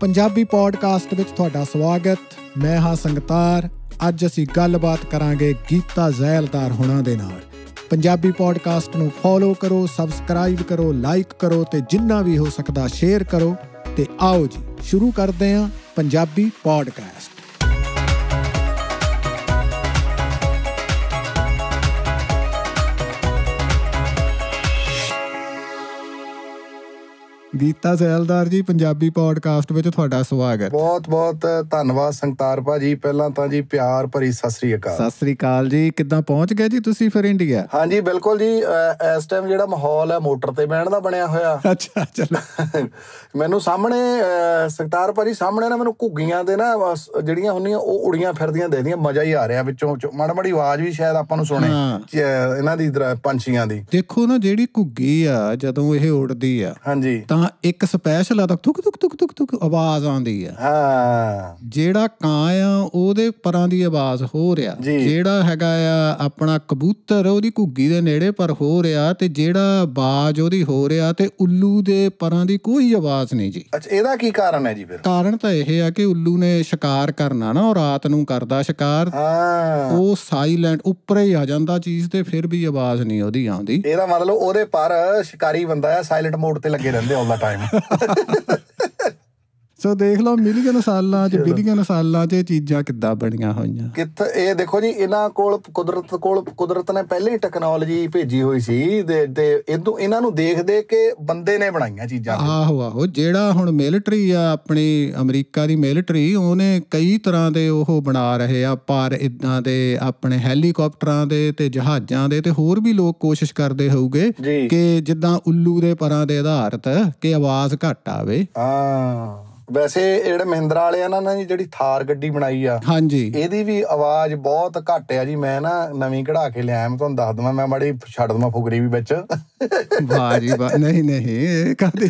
Punjabi podcast ਵਿੱਚ ਤੁਹਾਡਾ ਸਵਾਗਤ ਮੈਂ ਹਾਂ ਸੰਗਤਾਰ ਅੱਜ ਅਸੀਂ ਗੱਲਬਾਤ ਕਰਾਂਗੇ ਗੀਤਾ ਜ਼ੈਲਦਾਰ ਹੁਣਾਂ ਦੇ ਨਾਲ ਪੰਜਾਬੀ ਪੋਡਕਾਸਟ ਨੂੰ ਫੋਲੋ ਕਰੋ ਸਬਸਕ੍ਰਾਈਬ ਕਰੋ ਲਾਈਕ ਕਰੋ ਤੇ ਜਿੰਨਾ ਵੀ ਹੋ ਸਕਦਾ ਸ਼ੇਅਰ ਕਰੋ ਤੇ ਆਓ ਜੀ ਸ਼ੁਰੂ ਕਰਦੇ ਹਾਂ ਪੰਜਾਬੀ ਪੋਡਕਾਸਟ ਗੀਤਾ ਸੈਲਦਾਰ ਜੀ ਪੰਜਾਬੀ ਪੌਡਕਾਸਟ ਵਿੱਚ ਤੁਹਾਡਾ ਸਵਾਗਤ ਬਹੁਤ ਬਹੁਤ ਧੰਨਵਾਦ ਸੰਤਾਰ ਭਾਜੀ ਪਹਿਲਾਂ ਤਾਂ ਜੀ ਪਿਆਰ ਭਰੀ ਸਤਿ ਸ੍ਰੀ ਅਕਾਲ ਸਤਿ ਸ੍ਰੀ ਅਕਾਲ ਜੀ ਕਿੱਦਾਂ ਪਹੁੰਚ ਗਏ ਜੀ ਤੁਸੀਂ ਫਿਰ ਇੰਡੀਆ ਹਾਂਜੀ ਬਿਲਕੁਲ ਜੀ ਇਸ ਟਾਈਮ ਜਿਹੜਾ ਮਾਹੌਲ ਹੈ ਮੋਟਰ ਤੇ ਬਹਿਣ ਦਾ ਬਣਿਆ ਹੋਇਆ ਅੱਛਾ ਚਲੋ ਮੈਨੂੰ ਸਾਹਮਣੇ ਸੰਤਾਰ ਭਾਜੀ ਸਾਹਮਣੇ ਨਾ ਮੈਨੂੰ ਘੁੱਗੀਆਂ ਦੇ ਨਾ ਜਿਹੜੀਆਂ ਹੁੰਦੀਆਂ ਉਹ ਉੜੀਆਂ ਫਿਰਦੀਆਂ ਦੇਦੀਆਂ ਮਜ਼ਾ ਹੀ ਆ ਰਿਹਾ ਵਿੱਚੋਂ ਮੜਮੜੀ ਆਵਾਜ਼ ਵੀ ਸ਼ਾਇਦ ਆਪਾਂ ਨੂੰ ਸੁਣੇ ਇਹਨਾਂ ਦੀ ਪੰਛੀਆਂ ਦੀ ਦੇਖੋ ਨਾ ਜਿਹੜੀ ਘੁੱਗੀ ਆ ਜਦੋਂ ਇਹ ਉੜਦੀ ਆ ਹਾਂਜੀ ਤਾਂ ਇੱਕ ਸਪੈਸ਼ਲ ਆ ਤਾਂ ਟੁਕ ਟੁਕ ਟੁਕ ਟੁਕ ਟੁਕ ਆਵਾਜ਼ ਆਉਂਦੀ ਆ ਹਾਂ ਜਿਹੜਾ ਕਾਂ ਆ ਉਹਦੇ ਪਰਾਂ ਦੀ ਆਵਾਜ਼ ਹੋ ਰਿਹਾ ਜਿਹੜਾ ਹੈਗਾ ਆ ਆਪਣਾ ਕਬੂਤਰ ਉਹਦੀ ਘੁੱਗੀ ਦੇ ਨੇੜੇ ਪਰ ਹੋ ਰਿਹਾ ਤੇ ਜਿਹੜਾ ਬਾਜ ਉਹਦੀ ਹੋ ਰਿਹਾ ਤੇ ਉੱਲੂ ਦੇ ਪਰਾਂ ਦੀ ਕੋਈ ਆਵਾਜ਼ ਨਹੀਂ ਜੀ ਅੱਛਾ ਇਹਦਾ ਕੀ ਕਾਰਨ ਹੈ ਜੀ ਫਿਰ ਕਾਰਨ ਤਾਂ ਇਹ ਆ ਕਿ ਉੱਲੂ ਨੇ ਸ਼ਿਕਾਰ ਕਰਨਾ ਨਾ ਉਹ ਰਾਤ ਨੂੰ ਕਰਦਾ ਸ਼ਿਕਾਰ ਹਾਂ ਉਹ ਸਾਇਲੈਂਟ ਉੱਪਰ ਹੀ ਆ ਜਾਂਦਾ ਚੀਜ਼ ਤੇ ਫਿਰ ਵੀ ਆਵਾਜ਼ ਨਹੀਂ ਉਹਦੀ ਆਉਂਦੀ ਇਹਦਾ ਮਤਲਬ ਉਹਦੇ ਪਰ ਸ਼ਿਕਾਰੀ ਬੰਦਾ ਆ ਸਾਇਲੈਂਟ ਮੋਡ ਤੇ ਲੱਗੇ ਰਹਿੰਦੇ ਆ lullaby ਸੋ ਦੇਖ ਲਓ ਮਿਲੀਅਨ ਸਾਲਾਂ 'ਚ ਬਿਲੀਅਨ ਸਾਲਾਂ 'ਚ ਇਹ ਚੀਜ਼ਾਂ ਕਿੱਦਾਂ ਬਣੀਆਂ ਹੋਈਆਂ ਕਿੱਥੇ ਇਹ ਦੇਖੋ ਜੀ ਇਹਨਾਂ ਕੋਲ ਕੁਦਰਤ ਕੋਲ ਕੁਦਰਤ ਨੇ ਪਹਿਲੇ ਹੀ ਟੈਕਨੋਲੋਜੀ ਭੇਜੀ ਹੋਈ ਸੀ ਤੇ ਇਦੋਂ ਇਹਨਾਂ ਨੂੰ ਦੇਖ ਦੇ ਕੇ ਬੰਦੇ ਨੇ ਬਣਾਈਆਂ ਚੀਜ਼ਾਂ ਆਹੋ ਆਹੋ ਜਿਹੜਾ ਹੁਣ ਮਿਲਟਰੀ ਆ ਆਪਣੀ ਅਮਰੀਕਾ ਦੀ ਮਿਲਟਰੀ ਉਹਨੇ ਕਈ ਤਰ੍ਹਾਂ ਦੇ ਉਹ ਬਣਾ ਰਹੇ ਆ ਪਰ ਇਦਾਂ ਦੇ ਆਪਣੇ ਹੈਲੀਕਾਪਟਰਾਂ ਦੇ ਤੇ ਜਹਾਜ਼ਾਂ ਦੇ ਤੇ ਹੋਰ ਵੀ ਲੋਕ ਕੋਸ਼ਿਸ਼ ਕਰਦੇ ਹੋਊਗੇ ਕਿ ਜਿੱਦਾਂ ਉੱਲੂ ਦੇ ਪਰਾਂ ਦੇ ਆਧਾਰਤ ਕਿ ਆਵਾਜ਼ ਘੱਟ ਆਵੇ ਆ ਵੈਸੇ ਜਿਹੜੇ ਮਹਿੰਦਰਾ ਵਾਲੇ ਆ ਨਾ ਨੇ ਜਿਹੜੀ ਥਾਰ ਗੱਡੀ ਬਣਾਈ ਆ ਹਾਂਜੀ ਇਹਦੀ ਵੀ ਆਵਾਜ਼ ਬਹੁਤ ਘੱਟ ਆ ਜੀ ਮੈਂ ਨਾ ਨਵੀਂ ਕਢਾ ਕੇ ਲਿਆ ਮੈਂ ਤੁਹਾਨੂੰ ਦੱਸ ਦਵਾਂ ਮੈਂ ਮੜੀ ਛੱਡ ਦਵਾਂ ਫੁਗਰੀ ਵੀ ਵਿੱਚ ਵਾਹ ਜੀ ਵਾਹ ਨਹੀਂ ਨਹੀਂ ਇਹ ਕਾਦੀ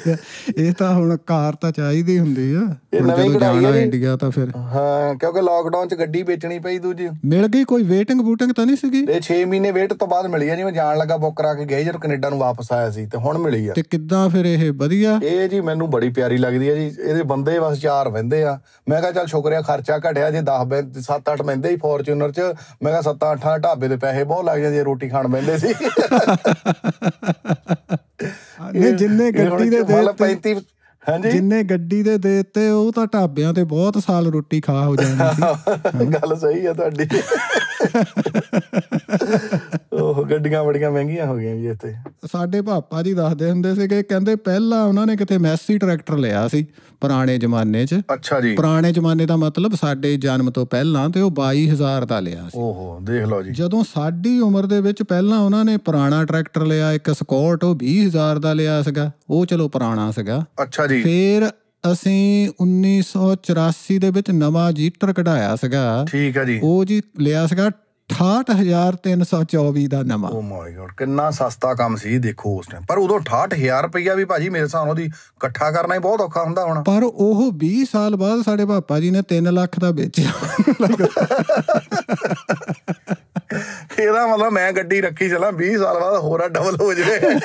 ਇਹ ਤਾਂ ਹੁਣ ਕਾਰ ਤਾਂ ਚਾਹੀਦੀ ਹੁੰਦੀ ਆ ਜਦੋਂ ਜਾਣਾ ਇੰਡੀਆ ਤਾਂ ਫਿਰ ਹਾਂ ਕਿਉਂਕਿ ਲਾਕਡਾਊਨ ਚ ਗੱਡੀ ਵੇਚਣੀ ਪਈ ਦੂਜੀ ਮਿਲ ਗਈ ਕੋਈ ਵੇਟਿੰਗ ਬੂਟਿੰਗ ਤਾਂ ਨਹੀਂ ਸੀਗੀ ਇਹ 6 ਮਹੀਨੇ ਵੇਟ ਤੋਂ ਬਾਅਦ ਮਿਲੀ ਆ ਜੀ ਮੈਂ ਜਾਣ ਲੱਗਾ ਬੁੱਕ ਕਰਾ ਕੇ ਗਿਆ ਜਦੋਂ ਕੈਨੇਡਾ ਨੂੰ ਵਾਪਸ ਆਇਆ ਸੀ ਤੇ ਹੁਣ ਮਿਲੀ ਆ ਤੇ ਕਿੱਦਾਂ ਫਿਰ ਇਹ ਵਧੀਆ ਇਹ ਜੀ ਮੈਨੂੰ ਬੜੀ ਪਿਆਰੀ ਲੱਗਦੀ ਆ ਜੀ ਇਹਦੇ ਬੰਦੇ ਬਸ ਚਾਰ ਵੰਦੇ ਆ ਮੈਂ ਕਿਹਾ ਚੱਲ ਸ਼ੁਕਰਿਆ ਖਰਚਾ ਘਟਿਆ ਜੇ 10 ਬੰਦੇ 7-8 ਬੰਦੇ ਹੀ ਫੋਰਚੂਨਰ ਚ ਮੈਂ ਕਿਹਾ 7-8 ਢਾਬੇ ਦੇ ਪੈਸੇ ਬਹੁਤ ਲੱਗ ਜਾਂਦੇ ਰੋਟੀ ਖਾਣ ਬੈਂਦੇ ਸੀ ਨਹੀਂ ਜਿੰਨੇ ਗੱਡੀ ਦੇ ਦੇ 35 ਹਾਂਜੀ ਜਿੰਨੇ ਗੱਡੀ ਦੇ ਦੇਤੇ ਉਹ ਤਾਂ ਢਾਬਿਆਂ ਤੇ ਬਹੁਤ ਸਾਲ ਰੋਟੀ ਖਾ ਹੋ ਜਾਣੀ ਸੀ ਗੱਲ ਸਹੀ ਆ ਤੁਹਾਡੀ ਉਹ ਗੱਡੀਆਂ ਬੜੀਆਂ ਮਹਿੰਗੀਆਂ ਹੋ ਗਈਆਂ ਜੀ ਇੱਥੇ ਸਾਡੇ ਪਾਪਾ ਜੀ ਦੱਸਦੇ ਹੁੰਦੇ ਸੀ ਕਿ ਕਹਿੰਦੇ ਪਹਿਲਾਂ ਉਹਨਾਂ ਨੇ ਕਿਤੇ ਮੈਸੀ ਟਰੈਕਟਰ ਲਿਆ ਸੀ ਪੁਰਾਣੇ ਜ਼ਮਾਨੇ 'ਚ ਅੱਛਾ ਜੀ ਪੁਰਾਣੇ ਜ਼ਮਾਨੇ ਦਾ ਮਤਲਬ ਸਾਡੇ ਜਨਮ ਤੋਂ ਪਹਿਲਾਂ ਤੇ ਉਹ 22000 ਦਾ ਲਿਆ ਸੀ ਓਹੋ ਦੇਖ ਲਓ ਜੀ ਜਦੋਂ ਸਾਡੀ ਉਮਰ ਦੇ ਵਿੱਚ ਪਹਿਲਾਂ ਉਹਨਾਂ ਨੇ ਪੁਰਾਣਾ ਟਰੈਕਟਰ ਲਿਆ ਇੱਕ ਸਕੌਟ ਉਹ 20000 ਦਾ ਲਿਆ ਸੀਗਾ ਉਹ ਚਲੋ ਪੁਰਾਣਾ ਸੀਗਾ ਅੱਛਾ ਫਿਰ ਅਸੀਂ 1984 ਦੇ ਵਿੱਚ ਨਵਾਂ ਜੀਟਰ ਕਢਾਇਆ ਸੀਗਾ ਠੀਕ ਹੈ ਜੀ ਉਹ ਜੀ ਲਿਆ ਸੀਗਾ 68324 ਦਾ ਨਵਾਂ ਓ ਮਾਈ ਗੋਡ ਕਿੰਨਾ ਸਸਤਾ ਕੰਮ ਸੀ ਦੇਖੋ ਉਸ ਟਾਈਮ ਪਰ ਉਦੋਂ 68000 ਰੁਪਈਆ ਵੀ ਭਾਜੀ ਮੇਰੇ ਸਾਹਮਣੇ ਦੀ ਉਹਦੀ ਇਕੱਠਾ ਕਰਨਾ ਹੀ ਬਹੁਤ ਔਖਾ ਹੁੰਦਾ ਹੁਣ ਪਰ ਉਹ 20 ਸਾਲ ਬਾਅਦ ਸਾਡੇ ਪਾਪਾ ਜੀ ਨੇ 3 ਲੱਖ ਦਾ ਵੇਚਿਆ ਇਹਦਾ ਮਤਲਬ ਮੈਂ ਗੱਡੀ ਰੱਖੀ ਚਲਾ 20 ਸਾਲ ਬਾਅਦ ਹੋਰ ਡਬਲ ਹੋ ਜਵੇ